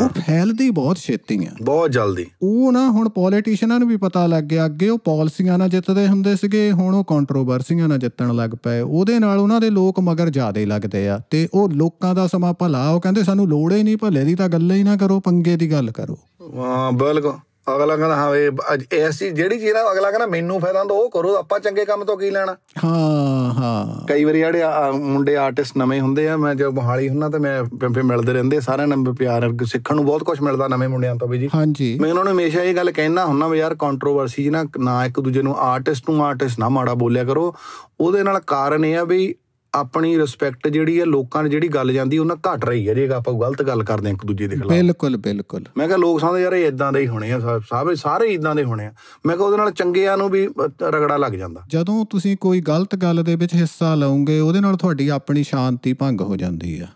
ਉਹ ਫੈਲਦੀ ਬਹੁਤ ਛੇਤੀ ਆ ਬਹੁਤ ਜਲਦੀ ਉਹ ਨਾ ਹੁਣ ਪੋਲੀਟੀਸ਼ੀਅਨਾਂ ਨੂੰ ਵੀ ਪਤਾ ਲੱਗ ਗਿਆ ਅੱਗੇ ਉਹ ਪਾਲਿਸੀਆਂ ਨਾਲ ਜਿੱਤਦੇ ਹੁੰਦੇ ਸੀਗੇ ਹੁਣ ਉਹ ਕੰਟਰੋਵਰਸੀਆਂ ਨਾਲ ਜਿੱਤਣ ਲੱਗ ਪਏ ਉਹਦੇ ਨਾਲ ਉਹਨਾਂ ਦੇ ਲੋਕ ਮਗਰ ਜ਼ਿਆਦੇ ਲੱਗਦੇ ਆ ਤੇ ਉਹ ਲੋਕਾਂ ਦਾ ਸਮਾਂ ਭਲਾ ਉਹ ਕਹਿੰਦੇ ਸਾਨੂੰ ਲੋੜ ਹੀ ਨਹੀਂ ਭਲੇ ਦੀ ਤਾਂ ਗੱਲ ਹੀ ਨਾ ਕਰੋ ਪੰਗੇ ਦੀ ਗੱਲ ਕਰੋ ਹਾਂ ਬਿਲਕੁਲ ਅਗਲਾ ਕਹਿੰਦਾ ਹਾਂ ਇਹ ਐਸੀ ਜਿਹੜੀ ਚੀਜ਼ ਨਾ ਅਗਲਾ ਕਹਿੰਦਾ ਮੈਨੂੰ ਫਾਇਦਾ ਤਾਂ ਉਹ ਕਰੋ ਆਪਾਂ ਚੰਗੇ ਕੰਮ ਤੋਂ ਕੀ ਲੈਣਾ ਹਾਂ ਹਾਂ ਕਈ ਵਾਰੀ ਜਿਹੜੇ ਮੁੰਡੇ ਆਰਟਿਸਟ ਨਵੇਂ ਹੁੰਦੇ ਆ ਮੈਂ ਜੋ ਬਹਾਲੀ ਹੁੰਨਾ ਤਾਂ ਮੈਂ ਪਿੰਪੇ ਮਿਲਦੇ ਰਹਿੰਦੇ ਸਾਰਿਆਂ ਨੂੰ ਪਿਆਰ ਸਿੱਖਣ ਨੂੰ ਬਹੁਤ ਕੁਝ ਮਿਲਦਾ ਨਵੇਂ ਮੁੰਡਿਆਂ ਤੋਂ ਵੀ ਜੀ ਹਾਂਜੀ ਮੈਂ ਉਹਨਾਂ ਨੂੰ ਹਮੇਸ਼ਾ ਇਹ ਗੱਲ ਕਹਿਣਾ ਹੁੰਨਾ ਵੀ ਯਾਰ ਕੰਟਰੋਵਰਸੀ ਜੀ ਨਾ ਇੱਕ ਦੂਜੇ ਨੂੰ ਆਰਟਿਸਟ ਨੂੰ ਆਰਟਿਸਟ ਨਾ ਮਾੜਾ ਬੋਲਿਆ ਕਰੋ ਉਹਦੇ ਨਾਲ ਕਾਰਨ ਇਹ ਆ ਵੀ ਆਪਣੀ ਰਿਸਪੈਕਟ ਜਿਹੜੀ ਹੈ ਲੋਕਾਂ ਨੇ ਜਿਹੜੀ ਗੱਲ ਜਾਂਦੀ ਉਹਨਾਂ ਘਟ ਰਹੀ ਹੈ ਜੇ ਆਪਾਂ ਗਲਤ ਗੱਲ ਕਰਦੇ ਹਾਂ ਇੱਕ ਦੂਜੇ ਦੇ ਖਿਲਾਫ ਬਿਲਕੁਲ ਬਿਲਕੁਲ ਮੈਂ ਕਿਹਾ ਲੋਕ ਸਮਝਦੇ ਯਾਰ ਇਹ ਇਦਾਂ ਦੇ ਹੀ ਹੋਣੇ ਆ ਸਾਰੇ ਸਾਰੇ ਇਦਾਂ ਦੇ ਹੋਣੇ ਆ ਮੈਂ ਕਿਹਾ ਉਹਦੇ ਨਾਲ ਚੰਗਿਆਂ ਨੂੰ ਵੀ ਰਗੜਾ ਲੱਗ ਜਾਂਦਾ ਜਦੋਂ ਤੁਸੀਂ ਕੋਈ ਗਲਤ ਗੱਲ ਦੇ ਵਿੱਚ ਹਿੱਸਾ ਲਓਗੇ ਉਹਦੇ ਨਾਲ ਤੁਹਾਡੀ ਆਪਣੀ ਸ਼ਾਂਤੀ ਭੰਗ ਹੋ ਜਾਂਦੀ ਆ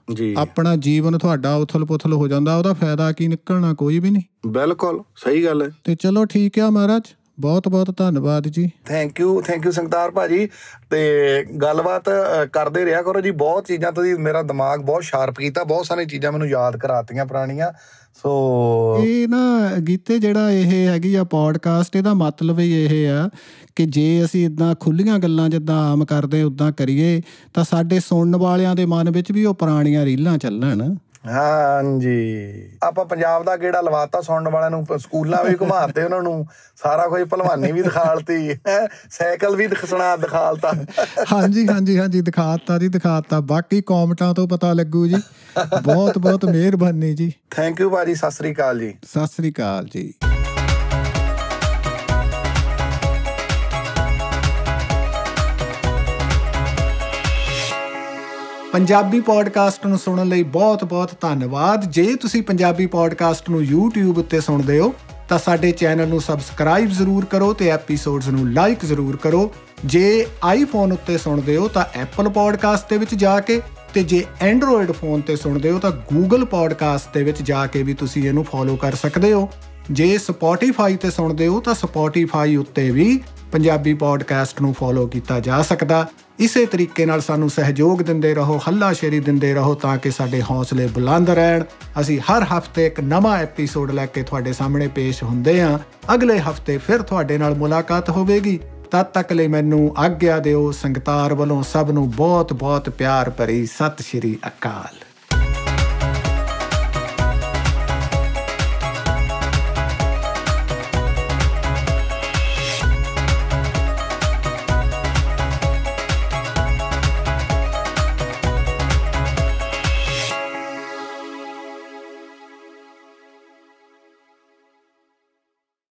ਆਪਣਾ ਜੀਵਨ ਤੁਹਾਡਾ ਉਥਲ-ਪੁਥਲ ਹੋ ਜਾਂਦਾ ਉਹਦਾ ਫਾਇਦਾ ਕੀ ਨਿਕਲਣਾ ਕੋਈ ਵੀ ਨਹੀਂ ਬਿਲਕੁਲ ਸਹੀ ਗੱਲ ਹੈ ਤੇ ਚਲੋ ਠੀਕ ਆ ਮਹਾਰਾਜ ਬਹੁਤ-ਬਹੁਤ ਧੰਨਵਾਦ ਜੀ thank you thank you Sangtar ਭਾਜੀ ਤੇ ਗੱਲਬਾਤ ਕਰਦੇ ਰਿਹਾ ਕਰੋ ਜੀ ਬਹੁਤ ਚੀਜ਼ਾਂ ਤੁਸੀਂ ਮੇਰਾ ਦਿਮਾਗ ਬਹੁਤ ਸ਼ਾਰਪ ਕੀਤਾ ਬਹੁਤ ਸਾਰੀਆਂ ਚੀਜ਼ਾਂ ਮੈਨੂੰ ਯਾਦ ਕਰਾਤੀਆਂ ਪੁਰਾਣੀਆਂ ਸੋ ਇਹ ਨਾ ਗੀਤੇ ਜਿਹੜਾ ਇਹ ਹੈਗੀ ਆ ਪੋਡਕਾਸਟ ਇਹਦਾ ਮਤਲਬ ਹੀ ਇਹ ਆ ਕਿ ਜੇ ਅਸੀਂ ਇਦਾਂ ਖੁੱਲੀਆਂ ਗੱਲਾਂ ਜਿੱਦਾਂ ਆਮ ਕਰਦੇ ਉਦਾਂ ਕਰੀਏ ਤਾਂ ਸਾਡੇ ਸੁਣਨ ਵਾਲਿਆਂ ਦੇ ਮਨ ਵਿੱਚ ਵੀ ਉਹ ਪੁਰਾਣੀਆਂ ਰੀਲਾਂ ਚੱਲਣ ਹਾਂਜੀ ਆਪਾਂ ਪੰਜਾਬ ਦਾ ਗੇੜਾ ਲਵਾਤਾ ਸੁਣਨ ਵਾਲਿਆਂ ਨੂੰ ਸਕੂਲਾਂ ਵੀ ਘੁਮਾਤੇ ਉਹਨਾਂ ਨੂੰ ਸਾਰਾ ਕੁਝ ਭਲਵਾਨੀ ਵੀ ਦਿਖਾਲਤੀ ਸਾਈਕਲ ਵੀ ਦਿਖਸਣਾ ਦਿਖਾਲਤਾ ਹਾਂਜੀ ਹਾਂਜੀ ਹਾਂਜੀ ਦਿਖਾਤਾ ਦਿਖਾ ਦਿਖਾਤਾ ਬਾਕੀ ਕਮੈਂਟਾਂ ਤੋਂ ਪਤਾ ਲੱਗੂ ਜੀ ਬਹੁਤ ਬਹੁਤ ਮਿਹਰਬਾਨੀ ਜੀ ਥੈਂਕ ਯੂ ਬਾਜੀ ਸਤਿ ਸ੍ਰੀ ਅਕਾਲ ਜੀ ਸਤਿ ਸ੍ਰੀ ਅਕਾਲ ਜੀ ਪੰਜਾਬੀ ਪੋਡਕਾਸਟ ਨੂੰ ਸੁਣਨ ਲਈ ਬਹੁਤ-ਬਹੁਤ ਧੰਨਵਾਦ ਜੇ ਤੁਸੀਂ ਪੰਜਾਬੀ ਪੋਡਕਾਸਟ ਨੂੰ YouTube ਉੱਤੇ ਸੁਣਦੇ ਹੋ ਤਾਂ ਸਾਡੇ ਚੈਨਲ ਨੂੰ ਸਬਸਕ੍ਰਾਈਬ ਜ਼ਰੂਰ ਕਰੋ ਤੇ ਐਪੀਸੋਡਸ ਨੂੰ ਲਾਈਕ ਜ਼ਰੂਰ ਕਰੋ ਜੇ ਆਈਫੋਨ ਉੱਤੇ ਸੁਣਦੇ ਹੋ ਤਾਂ Apple ਪੋਡਕਾਸਟ ਦੇ ਵਿੱਚ ਜਾ ਕੇ ਤੇ ਜੇ ਐਂਡਰੋਇਡ ਫੋਨ ਤੇ ਸੁਣਦੇ ਹੋ ਤਾਂ Google ਪੋਡਕਾਸਟ ਦੇ ਵਿੱਚ ਜਾ ਕੇ ਵੀ ਤੁਸੀਂ ਇਹਨੂੰ ਫੋਲੋ ਕਰ ਸਕਦੇ ਹੋ ਜੇ ਸਪੋਟੀਫਾਈ ਤੇ ਸੁਣਦੇ ਹੋ ਤਾਂ ਸਪੋਟੀਫਾਈ ਉੱਤੇ ਵੀ ਪੰਜਾਬੀ ਪੋਡਕਾਸਟ ਨੂੰ ਫੋਲੋ ਕੀਤਾ ਜਾ ਸਕਦਾ ਇਸੇ ਤਰੀਕੇ ਨਾਲ ਸਾਨੂੰ ਸਹਿਯੋਗ ਦਿੰਦੇ ਰਹੋ ਹੱਲਾ ਸ਼ੇਰੀ ਦਿੰਦੇ ਰਹੋ ਤਾਂ ਕਿ ਸਾਡੇ ਹੌਸਲੇ ਬੁਲੰਦ ਰਹਿਣ ਅਸੀਂ ਹਰ ਹਫਤੇ ਇੱਕ ਨਵਾਂ ਐਪੀਸੋਡ ਲੈ ਕੇ ਤੁਹਾਡੇ ਸਾਹਮਣੇ ਪੇਸ਼ ਹੁੰਦੇ ਹਾਂ ਅਗਲੇ ਹਫਤੇ ਫਿਰ ਤੁਹਾਡੇ ਨਾਲ ਮੁਲਾਕਾਤ ਹੋਵੇਗੀ ਤਦ ਤੱਕ ਲਈ ਮੈਨੂੰ ਆਗਿਆ ਦਿਓ ਸੰਗਤਾਰ ਵੱਲੋਂ ਸਭ ਨੂੰ ਬਹੁਤ ਬਹੁਤ ਪਿਆਰ ਭਰੀ ਸਤਿ ਸ਼੍ਰੀ ਅਕਾਲ